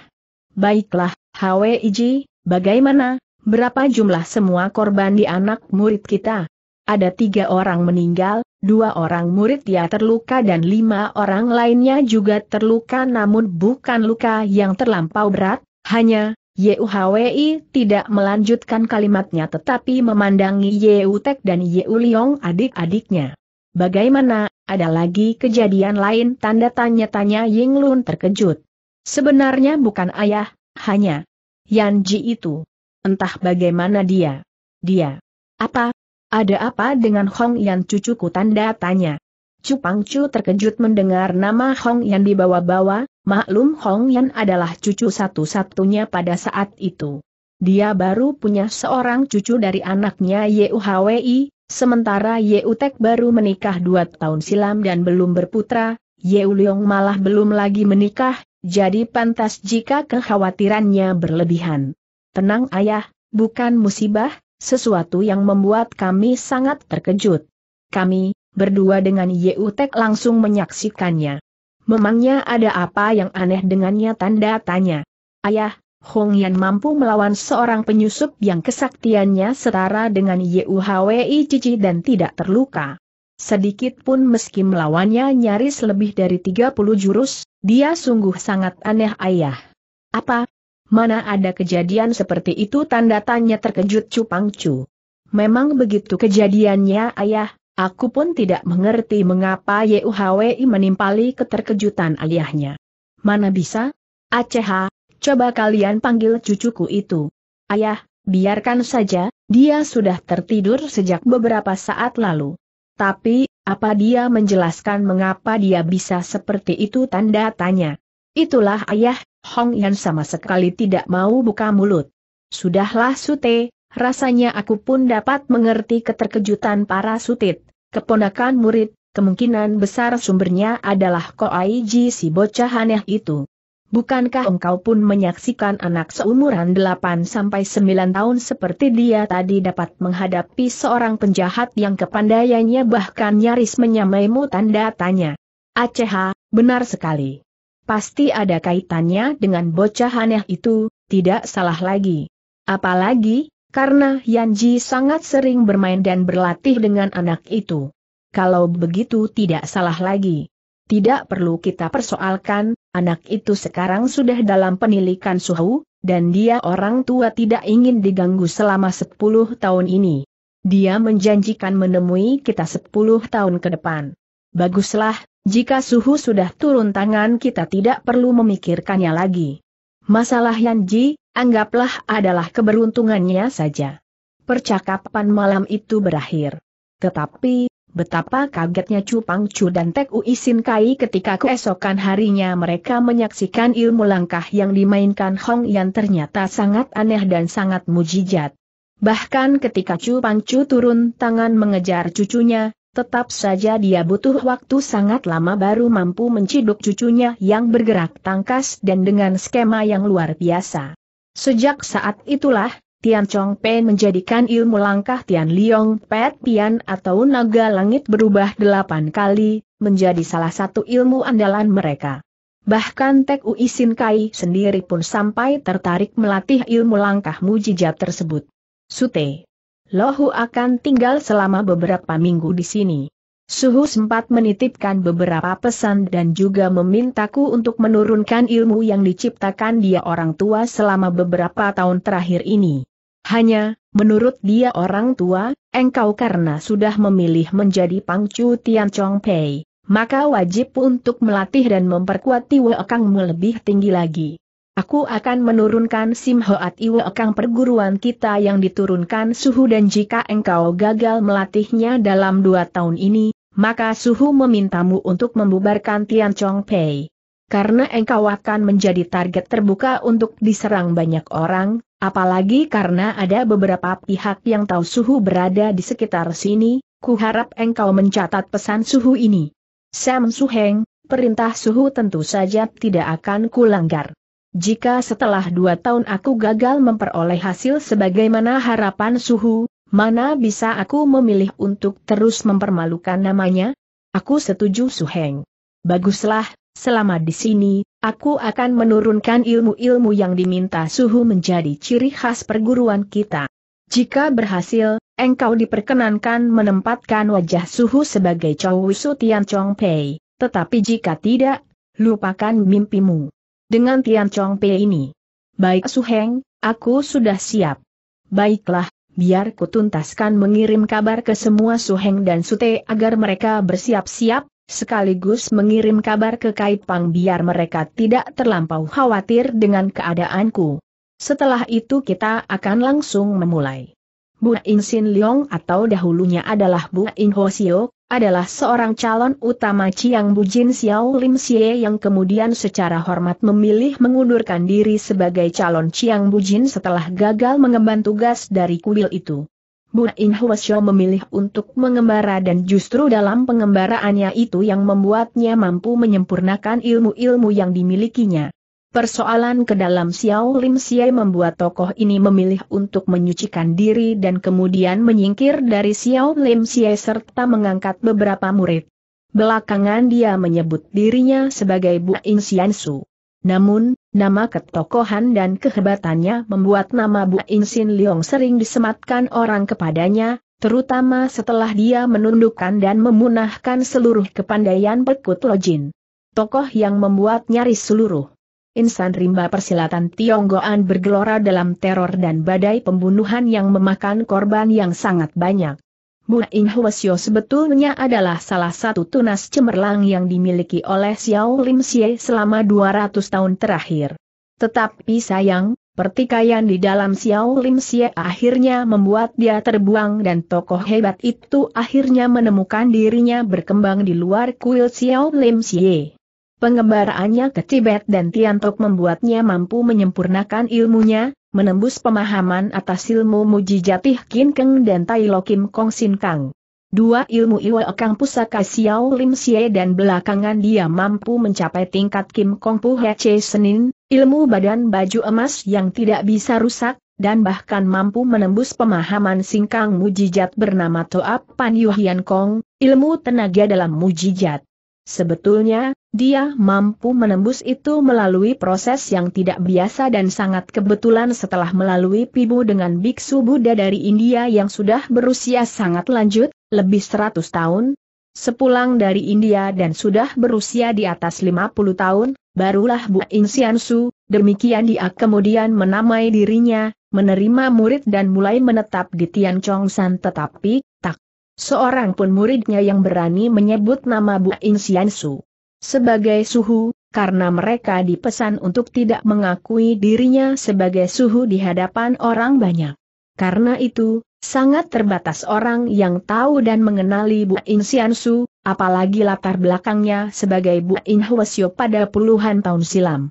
Baiklah, Hwi, bagaimana, berapa jumlah semua korban di anak murid kita? Ada tiga orang meninggal, dua orang murid ya terluka dan lima orang lainnya juga terluka namun bukan luka yang terlampau berat, hanya, Yuhwi tidak melanjutkan kalimatnya tetapi memandangi Yutek dan Yu Liong adik-adiknya. Bagaimana, ada lagi kejadian lain tanda tanya-tanya Ying Lun terkejut. Sebenarnya bukan ayah, hanya Yan Ji itu. Entah bagaimana dia. Dia. Apa? Ada apa dengan Hong Yan cucuku tanda tanya? Cupang Chu terkejut mendengar nama Hong Yan dibawa-bawa, maklum Hong Yan adalah cucu satu-satunya pada saat itu. Dia baru punya seorang cucu dari anaknya Yehuwei. Sementara Ye Yeutek baru menikah dua tahun silam dan belum berputra, Ye Uliong malah belum lagi menikah, jadi pantas jika kekhawatirannya berlebihan. Tenang ayah, bukan musibah, sesuatu yang membuat kami sangat terkejut. Kami, berdua dengan Ye Yeutek langsung menyaksikannya. Memangnya ada apa yang aneh dengannya tanda tanya. Ayah, Hong Yan mampu melawan seorang penyusup yang kesaktiannya setara dengan Yuhwei Cici dan tidak terluka. Sedikit pun meski melawannya nyaris lebih dari 30 jurus, dia sungguh sangat aneh ayah. Apa? Mana ada kejadian seperti itu tanda tanya terkejut Cupang Cu. Memang begitu kejadiannya ayah, aku pun tidak mengerti mengapa YUHWI menimpali keterkejutan ayahnya. Mana bisa? Aceh coba kalian panggil cucuku itu. Ayah, biarkan saja, dia sudah tertidur sejak beberapa saat lalu. Tapi, apa dia menjelaskan mengapa dia bisa seperti itu tanda tanya. Itulah ayah, Hong Yan sama sekali tidak mau buka mulut. Sudahlah Sute, rasanya aku pun dapat mengerti keterkejutan para Sutit, keponakan murid, kemungkinan besar sumbernya adalah Koai Ji si bocah aneh itu. Bukankah engkau pun menyaksikan anak seumuran 8 sampai 9 tahun seperti dia tadi dapat menghadapi seorang penjahat yang kepandaiannya bahkan nyaris menyamaimu tanda tanya. Aceh, benar sekali. Pasti ada kaitannya dengan bocah aneh itu, tidak salah lagi. Apalagi, karena Yanji sangat sering bermain dan berlatih dengan anak itu. Kalau begitu tidak salah lagi. Tidak perlu kita persoalkan, anak itu sekarang sudah dalam penilikan Suhu, dan dia orang tua tidak ingin diganggu selama 10 tahun ini. Dia menjanjikan menemui kita 10 tahun ke depan. Baguslah, jika Suhu sudah turun tangan kita tidak perlu memikirkannya lagi. Masalah Yanji, anggaplah adalah keberuntungannya saja. Percakapan malam itu berakhir. Tetapi, Betapa kagetnya Cupang Chu dan Tek Ui Kai ketika keesokan harinya mereka menyaksikan ilmu langkah yang dimainkan Hong Yan ternyata sangat aneh dan sangat mujijat. Bahkan ketika Cupang Chu turun tangan mengejar cucunya, tetap saja dia butuh waktu sangat lama baru mampu menciduk cucunya yang bergerak tangkas dan dengan skema yang luar biasa. Sejak saat itulah, Tian Chong Pei menjadikan ilmu langkah Tian Liong Pet Pian atau naga langit berubah delapan kali, menjadi salah satu ilmu andalan mereka. Bahkan Tek Ui Sin Kai sendiri pun sampai tertarik melatih ilmu langkah mujijat tersebut. Sute. Lohu akan tinggal selama beberapa minggu di sini. Suhu sempat menitipkan beberapa pesan dan juga memintaku untuk menurunkan ilmu yang diciptakan dia orang tua selama beberapa tahun terakhir ini. Hanya, menurut dia orang tua, engkau karena sudah memilih menjadi pangcu Tian Chong Pei, maka wajib untuk melatih dan memperkuat Tiwe lebih tinggi lagi. Aku akan menurunkan Sim Hoat Iwe perguruan kita yang diturunkan suhu dan jika engkau gagal melatihnya dalam dua tahun ini, maka suhu memintamu untuk membubarkan Tian Chong Pei. Karena engkau akan menjadi target terbuka untuk diserang banyak orang, Apalagi karena ada beberapa pihak yang tahu suhu berada di sekitar sini, Kuharap engkau mencatat pesan suhu ini. Sam Suheng, perintah suhu tentu saja tidak akan kulanggar. Jika setelah dua tahun aku gagal memperoleh hasil sebagaimana harapan suhu, mana bisa aku memilih untuk terus mempermalukan namanya? Aku setuju Suheng. Baguslah, selama di sini, aku akan menurunkan ilmu-ilmu yang diminta suhu menjadi ciri khas perguruan kita. Jika berhasil, engkau diperkenankan menempatkan wajah suhu sebagai Chow Su Tian Chong Pei, tetapi jika tidak, lupakan mimpimu. Dengan Tian Chong Pei ini. Baik Suheng, aku sudah siap. Baiklah, biar kutuntaskan mengirim kabar ke semua Suheng dan Sute agar mereka bersiap-siap, sekaligus mengirim kabar ke Kaipang biar mereka tidak terlampau khawatir dengan keadaanku. Setelah itu kita akan langsung memulai. Bu In Sin Leong atau dahulunya adalah Bu In Ho Sio, adalah seorang calon utama Chiang Jin Xiao Lim Xie yang kemudian secara hormat memilih mengundurkan diri sebagai calon Chiang Jin setelah gagal mengemban tugas dari kuil itu. Bu In Huasyo memilih untuk mengembara dan justru dalam pengembaraannya itu yang membuatnya mampu menyempurnakan ilmu-ilmu yang dimilikinya. Persoalan ke dalam Xiao Lim Xie membuat tokoh ini memilih untuk menyucikan diri dan kemudian menyingkir dari Xiao Lim Xie serta mengangkat beberapa murid. Belakangan dia menyebut dirinya sebagai Bu In Xian Namun, Nama ketokohan dan kehebatannya membuat nama Bu Insin Liong sering disematkan orang kepadanya, terutama setelah dia menundukkan dan memunahkan seluruh kepandaian Pekut Lojin. Tokoh yang membuat nyaris seluruh insan rimba persilatan Tionggoan bergelora dalam teror dan badai pembunuhan yang memakan korban yang sangat banyak. Bu In sebetulnya adalah salah satu tunas cemerlang yang dimiliki oleh Xiao Lim Xie selama 200 tahun terakhir. Tetapi sayang, pertikaian di dalam Xiao Lim Xie akhirnya membuat dia terbuang dan tokoh hebat itu akhirnya menemukan dirinya berkembang di luar kuil Xiao Lim Xie. Pengembaraannya ke Tibet dan Tiantok membuatnya mampu menyempurnakan ilmunya, menembus pemahaman atas ilmu mujijatih Kin Keng dan Tai Lo Kim Kong Sin Kang. Dua ilmu Iwa Kang Pusaka Xiao Lim Xie dan belakangan dia mampu mencapai tingkat Kim Kong Pu He Che Senin, ilmu badan baju emas yang tidak bisa rusak, dan bahkan mampu menembus pemahaman singkang mujijat bernama Toap Pan Yuhian Kong, ilmu tenaga dalam mujijat. Sebetulnya, dia mampu menembus itu melalui proses yang tidak biasa dan sangat kebetulan setelah melalui pibu dengan biksu Buddha dari India yang sudah berusia sangat lanjut, lebih 100 tahun. Sepulang dari India dan sudah berusia di atas 50 tahun, barulah Bu Insiansu, demikian dia kemudian menamai dirinya, menerima murid dan mulai menetap di Tian Chong San tetapi, tak seorang pun muridnya yang berani menyebut nama Bu Insiansu sebagai suhu, karena mereka dipesan untuk tidak mengakui dirinya sebagai suhu di hadapan orang banyak. Karena itu, sangat terbatas orang yang tahu dan mengenali Bu In Sian Su, apalagi latar belakangnya sebagai Bu In Hwasyo pada puluhan tahun silam.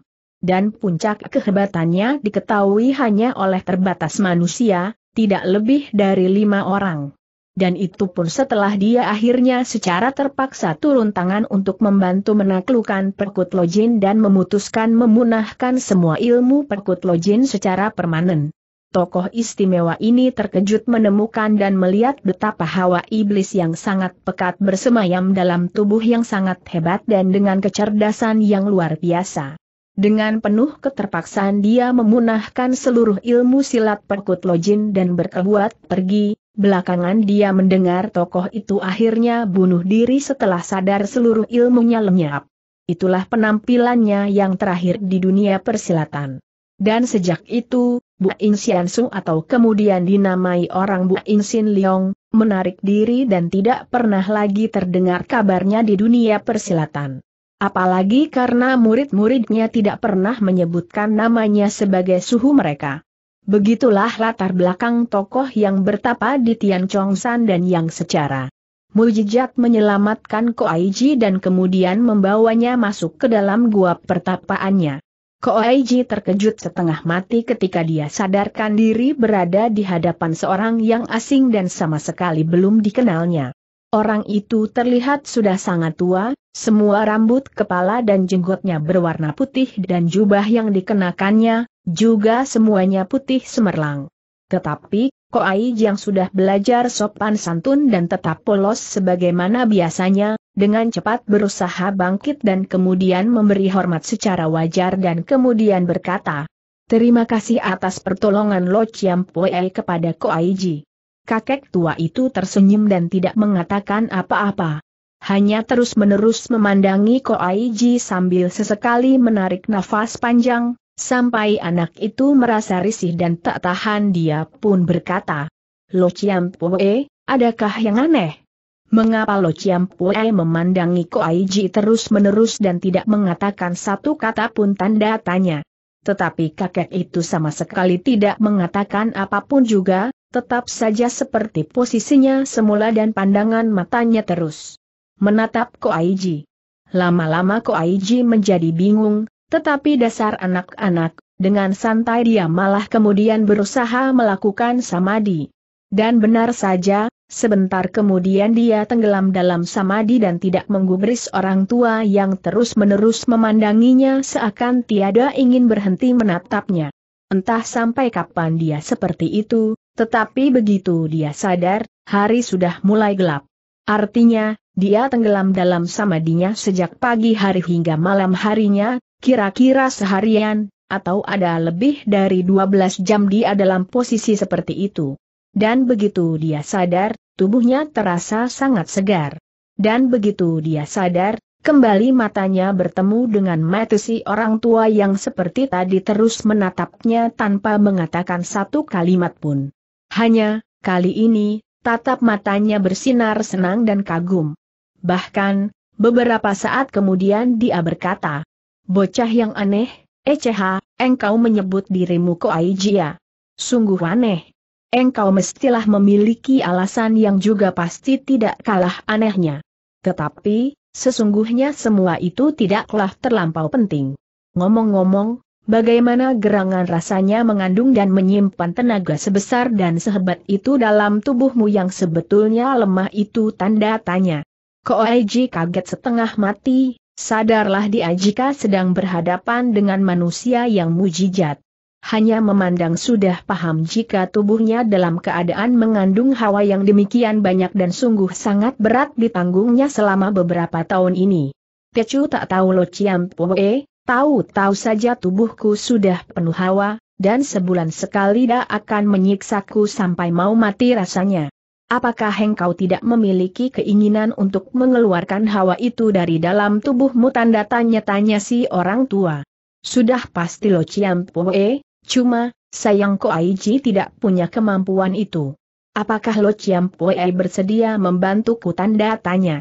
Dan puncak kehebatannya diketahui hanya oleh terbatas manusia, tidak lebih dari lima orang dan itu pun setelah dia akhirnya secara terpaksa turun tangan untuk membantu menaklukkan perkut lojin dan memutuskan memunahkan semua ilmu perkut lojin secara permanen. Tokoh istimewa ini terkejut menemukan dan melihat betapa hawa iblis yang sangat pekat bersemayam dalam tubuh yang sangat hebat dan dengan kecerdasan yang luar biasa. Dengan penuh keterpaksaan dia memunahkan seluruh ilmu silat perkut lojin dan berkebuat pergi, Belakangan dia mendengar tokoh itu akhirnya bunuh diri setelah sadar seluruh ilmunya lenyap. Itulah penampilannya yang terakhir di dunia persilatan. Dan sejak itu, Bu Insian Su atau kemudian dinamai orang Bu Insin Liong, menarik diri dan tidak pernah lagi terdengar kabarnya di dunia persilatan. Apalagi karena murid-muridnya tidak pernah menyebutkan namanya sebagai suhu mereka. Begitulah latar belakang tokoh yang bertapa di Tian San dan yang secara mujizat menyelamatkan Ko Ji dan kemudian membawanya masuk ke dalam gua pertapaannya. Ko Ji terkejut setengah mati ketika dia sadarkan diri berada di hadapan seorang yang asing dan sama sekali belum dikenalnya. Orang itu terlihat sudah sangat tua, semua rambut kepala dan jenggotnya berwarna putih dan jubah yang dikenakannya, juga semuanya putih semerlang. Tetapi, Koai yang sudah belajar sopan santun dan tetap polos sebagaimana biasanya, dengan cepat berusaha bangkit dan kemudian memberi hormat secara wajar dan kemudian berkata, Terima kasih atas pertolongan Lo Chiampoe kepada Ji. Kakek tua itu tersenyum dan tidak mengatakan apa-apa. Hanya terus-menerus memandangi Ji sambil sesekali menarik nafas panjang, Sampai anak itu merasa risih dan tak tahan dia pun berkata, Lo Chiam Pue, adakah yang aneh? Mengapa Lo Chiam Pue memandangi Ko Aiji terus-menerus dan tidak mengatakan satu kata pun tanda tanya? Tetapi kakek itu sama sekali tidak mengatakan apapun juga, tetap saja seperti posisinya semula dan pandangan matanya terus menatap Ko Aiji. Lama-lama Ko Aiji menjadi bingung, tetapi dasar anak-anak, dengan santai dia malah kemudian berusaha melakukan samadi. Dan benar saja, sebentar kemudian dia tenggelam dalam samadi dan tidak menggubris orang tua yang terus-menerus memandanginya seakan tiada ingin berhenti menatapnya. Entah sampai kapan dia seperti itu, tetapi begitu dia sadar, hari sudah mulai gelap. Artinya, dia tenggelam dalam samadinya sejak pagi hari hingga malam harinya, Kira-kira seharian, atau ada lebih dari 12 jam dia dalam posisi seperti itu. Dan begitu dia sadar, tubuhnya terasa sangat segar. Dan begitu dia sadar, kembali matanya bertemu dengan mata si orang tua yang seperti tadi terus menatapnya tanpa mengatakan satu kalimat pun. Hanya, kali ini, tatap matanya bersinar senang dan kagum. Bahkan, beberapa saat kemudian dia berkata, Bocah yang aneh, ECH, engkau menyebut dirimu Koaijia. Sungguh aneh. Engkau mestilah memiliki alasan yang juga pasti tidak kalah anehnya. Tetapi, sesungguhnya semua itu tidaklah terlampau penting. Ngomong-ngomong, bagaimana gerangan rasanya mengandung dan menyimpan tenaga sebesar dan sehebat itu dalam tubuhmu yang sebetulnya lemah itu tanda tanya. Koeji kaget setengah mati, Sadarlah dia jika sedang berhadapan dengan manusia yang mujijat. Hanya memandang sudah paham jika tubuhnya dalam keadaan mengandung hawa yang demikian banyak dan sungguh sangat berat ditanggungnya selama beberapa tahun ini. Tecu tak tahu lo ciam poe, tahu-tahu saja tubuhku sudah penuh hawa, dan sebulan sekali dia akan menyiksaku sampai mau mati rasanya. Apakah engkau tidak memiliki keinginan untuk mengeluarkan hawa itu dari dalam tubuhmu? Tanda tanya-tanya si orang tua. Sudah pasti lo Ciampoe, cuma, sayang ko Aiji tidak punya kemampuan itu. Apakah lo Ciampoe bersedia membantuku? Tanda tanya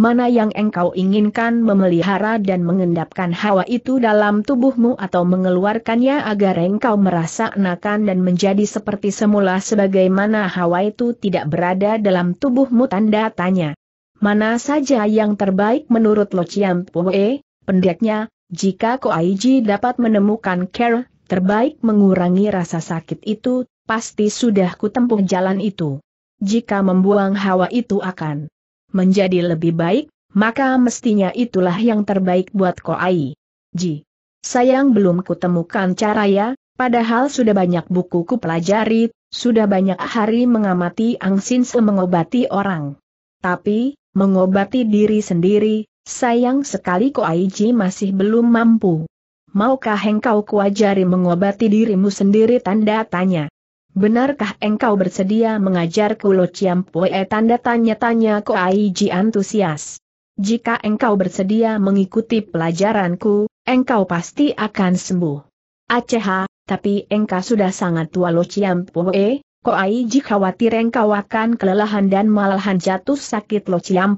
mana yang engkau inginkan memelihara dan mengendapkan hawa itu dalam tubuhmu atau mengeluarkannya agar engkau merasa enakan dan menjadi seperti semula sebagaimana hawa itu tidak berada dalam tubuhmu tanda tanya. Mana saja yang terbaik menurut Lo Chiam Pue, pendeknya, jika Koaiji dapat menemukan care, terbaik mengurangi rasa sakit itu, pasti sudah kutempuh jalan itu. Jika membuang hawa itu akan menjadi lebih baik, maka mestinya itulah yang terbaik buat Koai. Ji. Sayang belum kutemukan cara ya, padahal sudah banyak buku kupelajari, sudah banyak hari mengamati Angsin mengobati orang. Tapi, mengobati diri sendiri, sayang sekali Koai Ji masih belum mampu. Maukah engkau kuajari mengobati dirimu sendiri tanda tanya? Benarkah engkau bersedia mengajarku Lo Chiam tanda tanya-tanya Koaiji antusias? Jika engkau bersedia mengikuti pelajaranku, engkau pasti akan sembuh. Aceh, tapi engkau sudah sangat tua Lo Chiam Poe, Koaiji khawatir engkau akan kelelahan dan malahan jatuh sakit Lo Chiam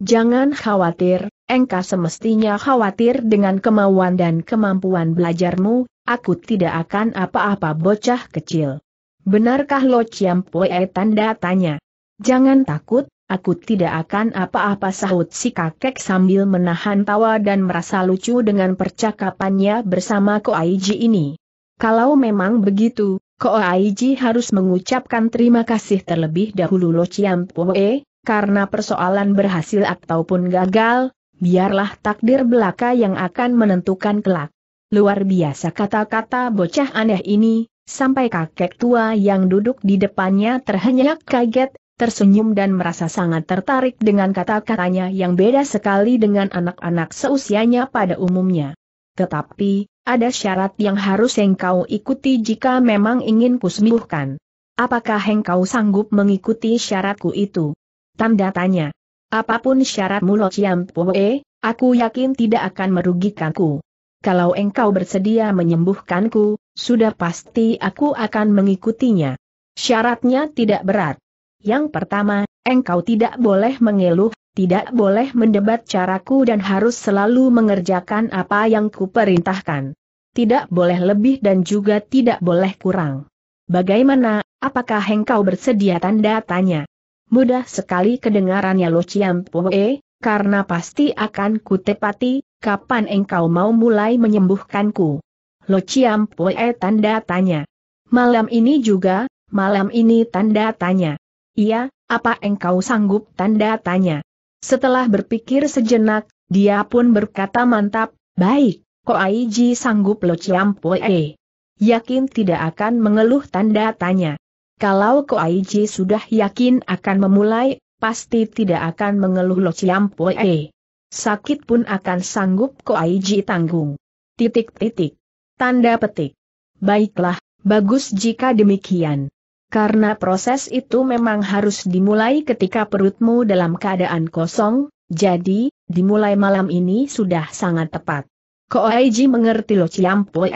Jangan khawatir, engkau semestinya khawatir dengan kemauan dan kemampuan belajarmu, aku tidak akan apa-apa bocah kecil. Benarkah Lo Chiam Pue tanda tanya? Jangan takut, aku tidak akan apa-apa sahut si kakek sambil menahan tawa dan merasa lucu dengan percakapannya bersama ko Aiji ini. Kalau memang begitu, ko Aiji harus mengucapkan terima kasih terlebih dahulu Lo Chiam Pue, karena persoalan berhasil ataupun gagal, biarlah takdir belaka yang akan menentukan kelak. Luar biasa kata-kata bocah aneh ini, Sampai kakek tua yang duduk di depannya terhenyak kaget, tersenyum dan merasa sangat tertarik dengan kata-katanya yang beda sekali dengan anak-anak seusianya pada umumnya. Tetapi, ada syarat yang harus engkau ikuti jika memang ingin kusembuhkan. Apakah engkau sanggup mengikuti syaratku itu? Tanda tanya. Apapun syaratmu Lo Chiam Poe, aku yakin tidak akan merugikanku. Kalau engkau bersedia menyembuhkanku, sudah pasti aku akan mengikutinya. Syaratnya tidak berat. Yang pertama, engkau tidak boleh mengeluh, tidak boleh mendebat caraku dan harus selalu mengerjakan apa yang kuperintahkan. Tidak boleh lebih dan juga tidak boleh kurang. Bagaimana, apakah engkau bersedia tanda tanya? Mudah sekali kedengarannya Lo Chiam Poe, karena pasti akan kutepati, kapan engkau mau mulai menyembuhkanku. Lo Chiam Poe tanda tanya. Malam ini juga, malam ini tanda tanya. Iya, apa engkau sanggup tanda tanya. Setelah berpikir sejenak, dia pun berkata mantap, baik, Aiji sanggup Lo Chiam Poe. Yakin tidak akan mengeluh tanda tanya. Kalau ko Aiji sudah yakin akan memulai, pasti tidak akan mengeluh Lo Chiam Poe. Sakit pun akan sanggup ko Aiji tanggung. Titik-titik. Tanda petik. Baiklah, bagus jika demikian. Karena proses itu memang harus dimulai ketika perutmu dalam keadaan kosong, jadi, dimulai malam ini sudah sangat tepat. Koaiji mengerti lo Ciampoe.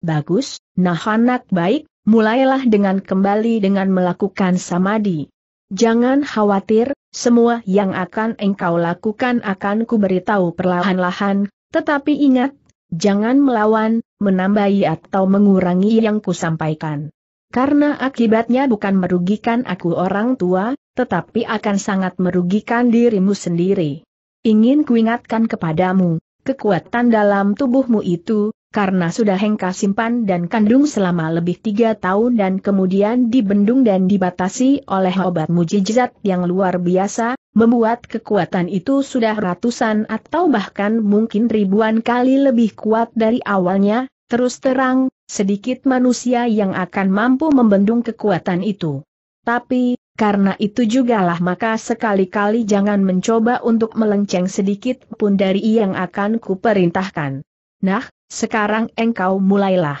Bagus, nah anak baik, mulailah dengan kembali dengan melakukan samadhi. Jangan khawatir, semua yang akan engkau lakukan akan kuberitahu perlahan-lahan, tetapi ingat, Jangan melawan, menambahi atau mengurangi yang kusampaikan. Karena akibatnya bukan merugikan aku orang tua, tetapi akan sangat merugikan dirimu sendiri. Ingin kuingatkan kepadamu, kekuatan dalam tubuhmu itu, karena sudah Hengka simpan dan kandung selama lebih tiga tahun dan kemudian dibendung dan dibatasi oleh obat mujizat yang luar biasa, membuat kekuatan itu sudah ratusan atau bahkan mungkin ribuan kali lebih kuat dari awalnya, terus terang, sedikit manusia yang akan mampu membendung kekuatan itu. Tapi, karena itu jugalah maka sekali-kali jangan mencoba untuk melenceng sedikit pun dari yang akan kuperintahkan. Nah, sekarang engkau mulailah.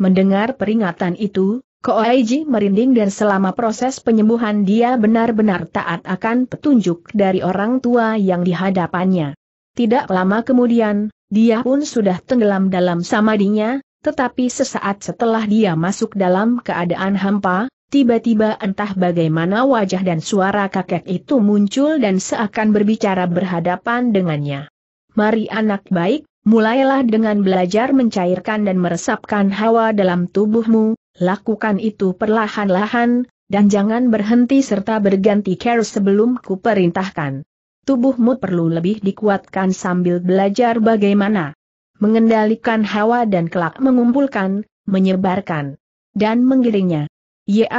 Mendengar peringatan itu, Koaiji merinding dan selama proses penyembuhan dia benar-benar taat akan petunjuk dari orang tua yang dihadapannya. Tidak lama kemudian, dia pun sudah tenggelam dalam samadinya, tetapi sesaat setelah dia masuk dalam keadaan hampa, tiba-tiba entah bagaimana wajah dan suara kakek itu muncul dan seakan berbicara berhadapan dengannya. Mari anak baik, mulailah dengan belajar mencairkan dan meresapkan hawa dalam tubuhmu, lakukan itu perlahan-lahan, dan jangan berhenti serta berganti care sebelum kuperintahkan. Tubuhmu perlu lebih dikuatkan sambil belajar bagaimana mengendalikan hawa dan kelak mengumpulkan, menyebarkan, dan menggiringnya. Ya,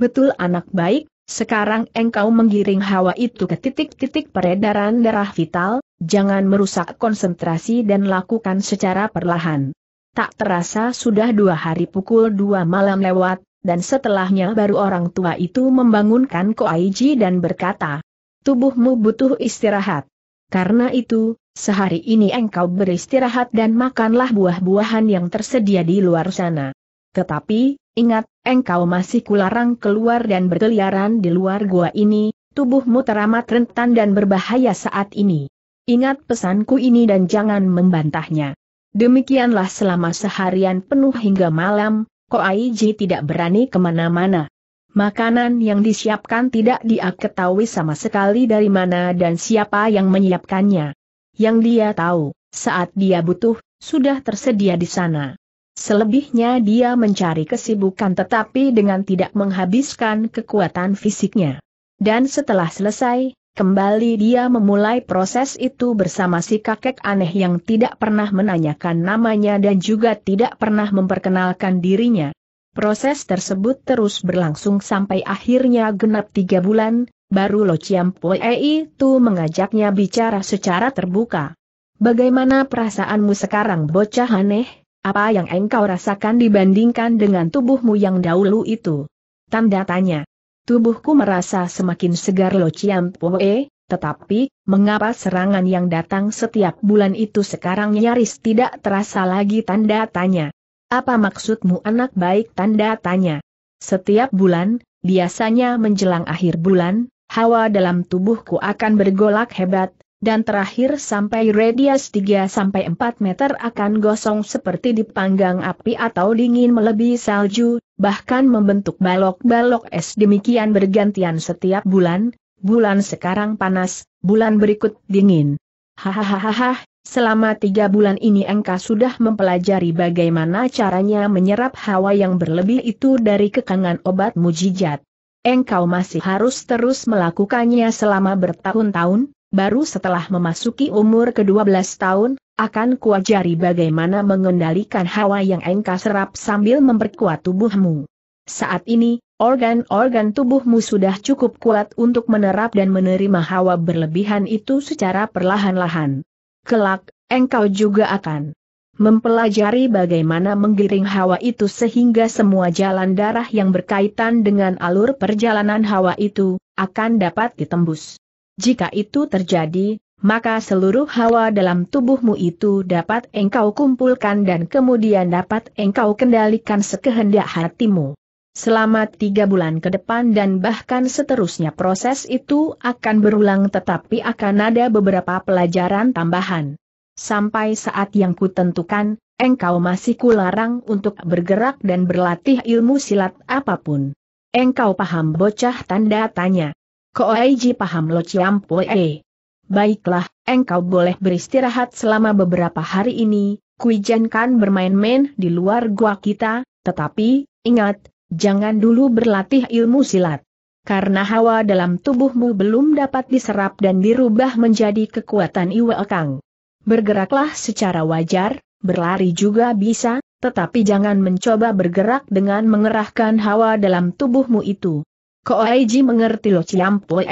betul anak baik, sekarang engkau menggiring hawa itu ke titik-titik peredaran darah vital, jangan merusak konsentrasi dan lakukan secara perlahan. Tak terasa sudah dua hari pukul dua malam lewat, dan setelahnya baru orang tua itu membangunkan Koaiji dan berkata, tubuhmu butuh istirahat. Karena itu, sehari ini engkau beristirahat dan makanlah buah-buahan yang tersedia di luar sana. Tetapi, Ingat, engkau masih kularang keluar dan berkeliaran di luar gua ini, tubuhmu teramat rentan dan berbahaya saat ini. Ingat pesanku ini dan jangan membantahnya. Demikianlah selama seharian penuh hingga malam, Koaiji tidak berani kemana-mana. Makanan yang disiapkan tidak dia ketahui sama sekali dari mana dan siapa yang menyiapkannya. Yang dia tahu, saat dia butuh, sudah tersedia di sana. Selebihnya dia mencari kesibukan tetapi dengan tidak menghabiskan kekuatan fisiknya. Dan setelah selesai, kembali dia memulai proses itu bersama si kakek aneh yang tidak pernah menanyakan namanya dan juga tidak pernah memperkenalkan dirinya. Proses tersebut terus berlangsung sampai akhirnya genap tiga bulan, baru Lo Chiam Pue itu mengajaknya bicara secara terbuka. Bagaimana perasaanmu sekarang bocah aneh? Apa yang engkau rasakan dibandingkan dengan tubuhmu yang dahulu itu? Tanda tanya. Tubuhku merasa semakin segar Lo Chiam Poe, tetapi, mengapa serangan yang datang setiap bulan itu sekarang nyaris tidak terasa lagi tanda tanya? Apa maksudmu anak baik tanda tanya? Setiap bulan, biasanya menjelang akhir bulan, hawa dalam tubuhku akan bergolak hebat, dan terakhir sampai radius 3-4 meter akan gosong seperti dipanggang api atau dingin melebihi salju, bahkan membentuk balok-balok es demikian bergantian setiap bulan, bulan sekarang panas, bulan berikut dingin. Hahaha, selama tiga bulan ini engkau sudah mempelajari bagaimana caranya menyerap hawa yang berlebih itu dari kekangan obat mujijat. Engkau masih harus terus melakukannya selama bertahun-tahun? baru setelah memasuki umur ke-12 tahun, akan kuajari bagaimana mengendalikan hawa yang engkau serap sambil memperkuat tubuhmu. Saat ini, organ-organ tubuhmu sudah cukup kuat untuk menerap dan menerima hawa berlebihan itu secara perlahan-lahan. Kelak, engkau juga akan mempelajari bagaimana menggiring hawa itu sehingga semua jalan darah yang berkaitan dengan alur perjalanan hawa itu, akan dapat ditembus. Jika itu terjadi, maka seluruh hawa dalam tubuhmu itu dapat engkau kumpulkan dan kemudian dapat engkau kendalikan sekehendak hatimu. Selama tiga bulan ke depan dan bahkan seterusnya proses itu akan berulang tetapi akan ada beberapa pelajaran tambahan. Sampai saat yang kutentukan, engkau masih kularang untuk bergerak dan berlatih ilmu silat apapun. Engkau paham bocah tanda tanya. Koaiji paham Lo Chiam eh. Baiklah, engkau boleh beristirahat selama beberapa hari ini, Kuijankan bermain-main di luar gua kita, tetapi, ingat, jangan dulu berlatih ilmu silat. Karena hawa dalam tubuhmu belum dapat diserap dan dirubah menjadi kekuatan Iwe Kang. Bergeraklah secara wajar, berlari juga bisa, tetapi jangan mencoba bergerak dengan mengerahkan hawa dalam tubuhmu itu. Koaiji mengerti Lo Ciampoe.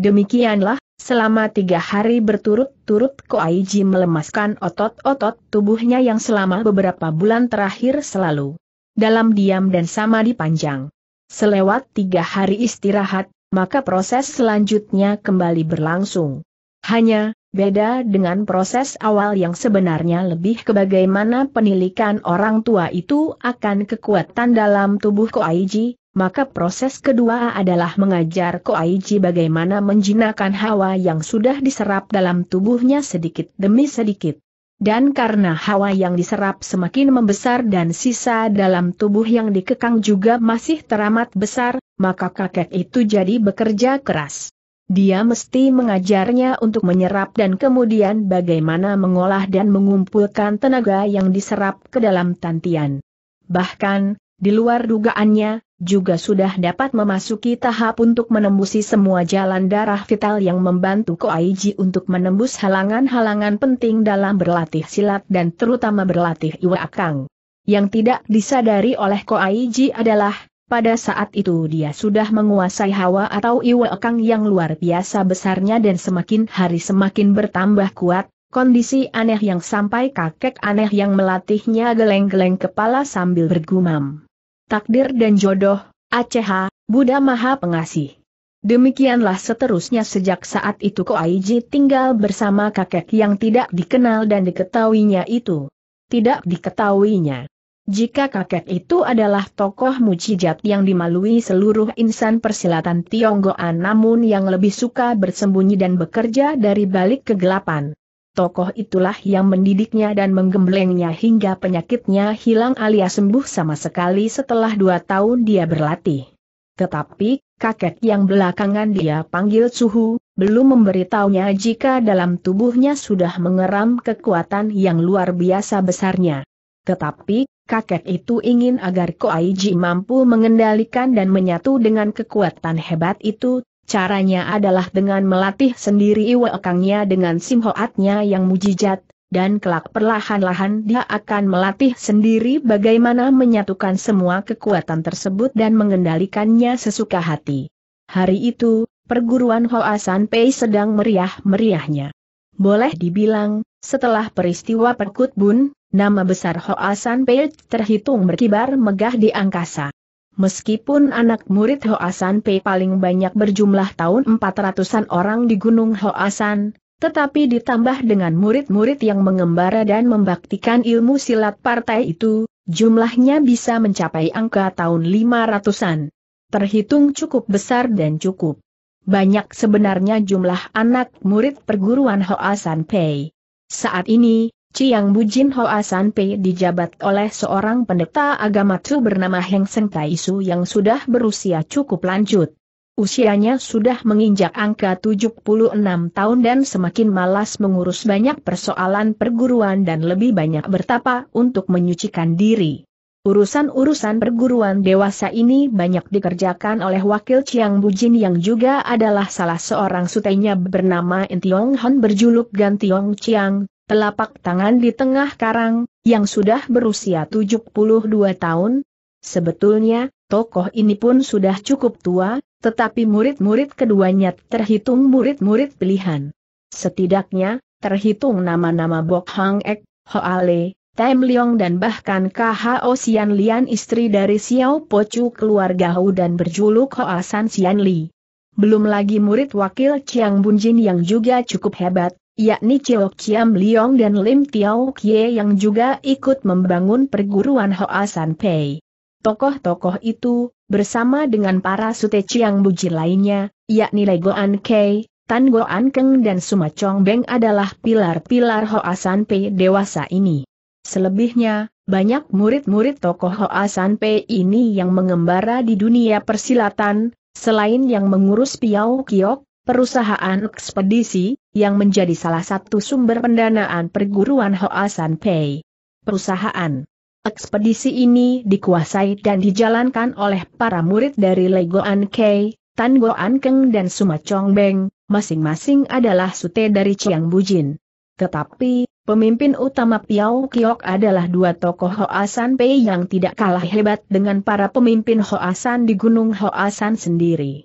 Demikianlah, selama tiga hari berturut-turut Koaiji melemaskan otot-otot tubuhnya yang selama beberapa bulan terakhir selalu dalam diam dan sama dipanjang. Selewat tiga hari istirahat, maka proses selanjutnya kembali berlangsung. Hanya, beda dengan proses awal yang sebenarnya lebih ke bagaimana penilikan orang tua itu akan kekuatan dalam tubuh Koaiji, maka proses kedua adalah mengajar Koaiji bagaimana menjinakkan hawa yang sudah diserap dalam tubuhnya sedikit demi sedikit. Dan karena hawa yang diserap semakin membesar dan sisa dalam tubuh yang dikekang juga masih teramat besar, maka kakek itu jadi bekerja keras. Dia mesti mengajarnya untuk menyerap dan kemudian bagaimana mengolah dan mengumpulkan tenaga yang diserap ke dalam tantian. Bahkan, di luar dugaannya, juga sudah dapat memasuki tahap untuk menembusi semua jalan darah vital yang membantu Koaiji untuk menembus halangan-halangan penting dalam berlatih silat dan terutama berlatih iwakang. Yang tidak disadari oleh Koaiji adalah, pada saat itu dia sudah menguasai hawa atau iwakang yang luar biasa besarnya dan semakin hari semakin bertambah kuat, kondisi aneh yang sampai kakek aneh yang melatihnya geleng-geleng kepala sambil bergumam takdir dan jodoh, Aceh, Buddha Maha Pengasih. Demikianlah seterusnya sejak saat itu Ko Koaiji tinggal bersama kakek yang tidak dikenal dan diketahuinya itu. Tidak diketahuinya. Jika kakek itu adalah tokoh mujizat yang dimalui seluruh insan persilatan Tionggoan namun yang lebih suka bersembunyi dan bekerja dari balik kegelapan tokoh itulah yang mendidiknya dan menggemblengnya hingga penyakitnya hilang alias sembuh sama sekali setelah dua tahun dia berlatih. Tetapi, kakek yang belakangan dia panggil Suhu, belum memberitahunya jika dalam tubuhnya sudah mengeram kekuatan yang luar biasa besarnya. Tetapi, kakek itu ingin agar Koaiji mampu mengendalikan dan menyatu dengan kekuatan hebat itu, Caranya adalah dengan melatih sendiri iwekangnya dengan simhoatnya yang mujijat, dan kelak perlahan-lahan dia akan melatih sendiri bagaimana menyatukan semua kekuatan tersebut dan mengendalikannya sesuka hati. Hari itu, perguruan Hoasan Pei sedang meriah-meriahnya. Boleh dibilang, setelah peristiwa perkutbun, nama besar Hoasan Pei terhitung berkibar megah di angkasa. Meskipun anak murid Hoasan Pei paling banyak berjumlah tahun 400-an orang di Gunung Hoasan, tetapi ditambah dengan murid-murid yang mengembara dan membaktikan ilmu silat partai itu, jumlahnya bisa mencapai angka tahun 500-an. Terhitung cukup besar dan cukup banyak sebenarnya jumlah anak murid perguruan Hoasan Pei Saat ini, Jin Bujin Hoa Pei dijabat oleh seorang pendeta agama Tu bernama Heng Seng Taisu yang sudah berusia cukup lanjut. Usianya sudah menginjak angka 76 tahun dan semakin malas mengurus banyak persoalan perguruan dan lebih banyak bertapa untuk menyucikan diri. Urusan-urusan perguruan dewasa ini banyak dikerjakan oleh wakil Chiang Bujin yang juga adalah salah seorang sutenya bernama Intiong Hon berjuluk Gantiong Chiang telapak tangan di tengah karang, yang sudah berusia 72 tahun. Sebetulnya, tokoh ini pun sudah cukup tua, tetapi murid-murid keduanya terhitung murid-murid pilihan. Setidaknya, terhitung nama-nama Bok Hang Ek, Hoale, Tem Leong dan bahkan KHO Sian Lian istri dari Xiao Pocu keluarga Hu dan berjuluk Hoasan Sian Li. Belum lagi murid wakil Chiang Bunjin yang juga cukup hebat, yakni Cheo Kiam Liong dan Lim Tiao Kie yang juga ikut membangun perguruan Hoa San Pei. Tokoh-tokoh itu, bersama dengan para Sute Chiang Buji lainnya, yakni Legoan Kei, Tan Goan Keng dan Suma Chong Beng adalah pilar-pilar Hoa San Pei dewasa ini. Selebihnya, banyak murid-murid tokoh Hoa San Pei ini yang mengembara di dunia persilatan, selain yang mengurus Piao Kiok, Perusahaan ekspedisi, yang menjadi salah satu sumber pendanaan perguruan Hoasan Pei. Perusahaan ekspedisi ini dikuasai dan dijalankan oleh para murid dari Legoan Kei, Tan Goan Keng dan Suma Chong Beng, masing-masing adalah sute dari Chiang Bujin. Tetapi, pemimpin utama Piao Kiok adalah dua tokoh Hoasan Pei yang tidak kalah hebat dengan para pemimpin Hoasan di Gunung Hoasan sendiri.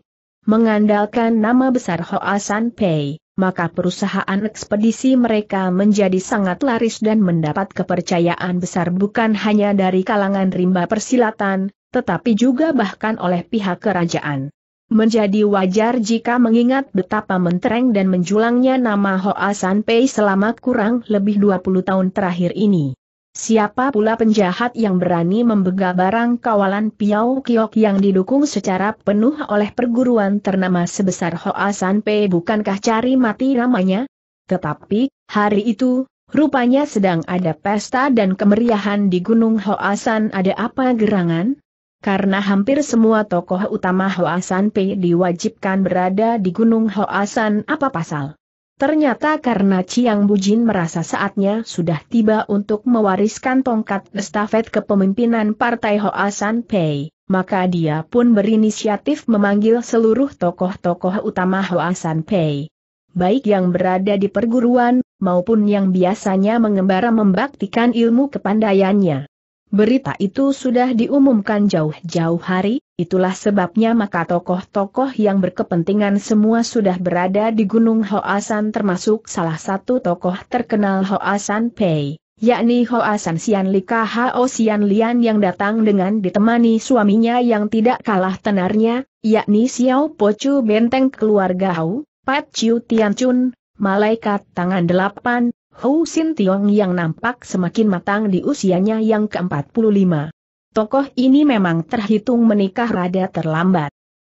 Mengandalkan nama besar Hoa San Pei, maka perusahaan ekspedisi mereka menjadi sangat laris dan mendapat kepercayaan besar bukan hanya dari kalangan rimba persilatan, tetapi juga bahkan oleh pihak kerajaan. Menjadi wajar jika mengingat betapa mentereng dan menjulangnya nama Hoa San Pei selama kurang lebih 20 tahun terakhir ini. Siapa pula penjahat yang berani membegal barang kawalan Piau Kiok yang didukung secara penuh oleh perguruan ternama sebesar Hoa San Pe bukankah cari mati namanya? Tetapi, hari itu, rupanya sedang ada pesta dan kemeriahan di Gunung Hoa San ada apa gerangan? Karena hampir semua tokoh utama Hoa San Pe diwajibkan berada di Gunung Hoa San apa pasal? Ternyata karena Chiang Bujin merasa saatnya sudah tiba untuk mewariskan tongkat estafet kepemimpinan Partai Hoa San Pei, maka dia pun berinisiatif memanggil seluruh tokoh-tokoh utama Hoa San Pei. Baik yang berada di perguruan, maupun yang biasanya mengembara membaktikan ilmu kepandaiannya. Berita itu sudah diumumkan jauh-jauh hari, itulah sebabnya maka tokoh-tokoh yang berkepentingan semua sudah berada di Gunung Hoasan termasuk salah satu tokoh terkenal Hoasan Pei, yakni Hoasan Sian Li Hao Sian Lian yang datang dengan ditemani suaminya yang tidak kalah tenarnya, yakni Xiao Pochu Benteng Keluarga Hao, Pat Chiu Tian Chun, Malaikat Tangan Delapan, Hou Sin Tiong yang nampak semakin matang di usianya yang ke-45. Tokoh ini memang terhitung menikah rada terlambat.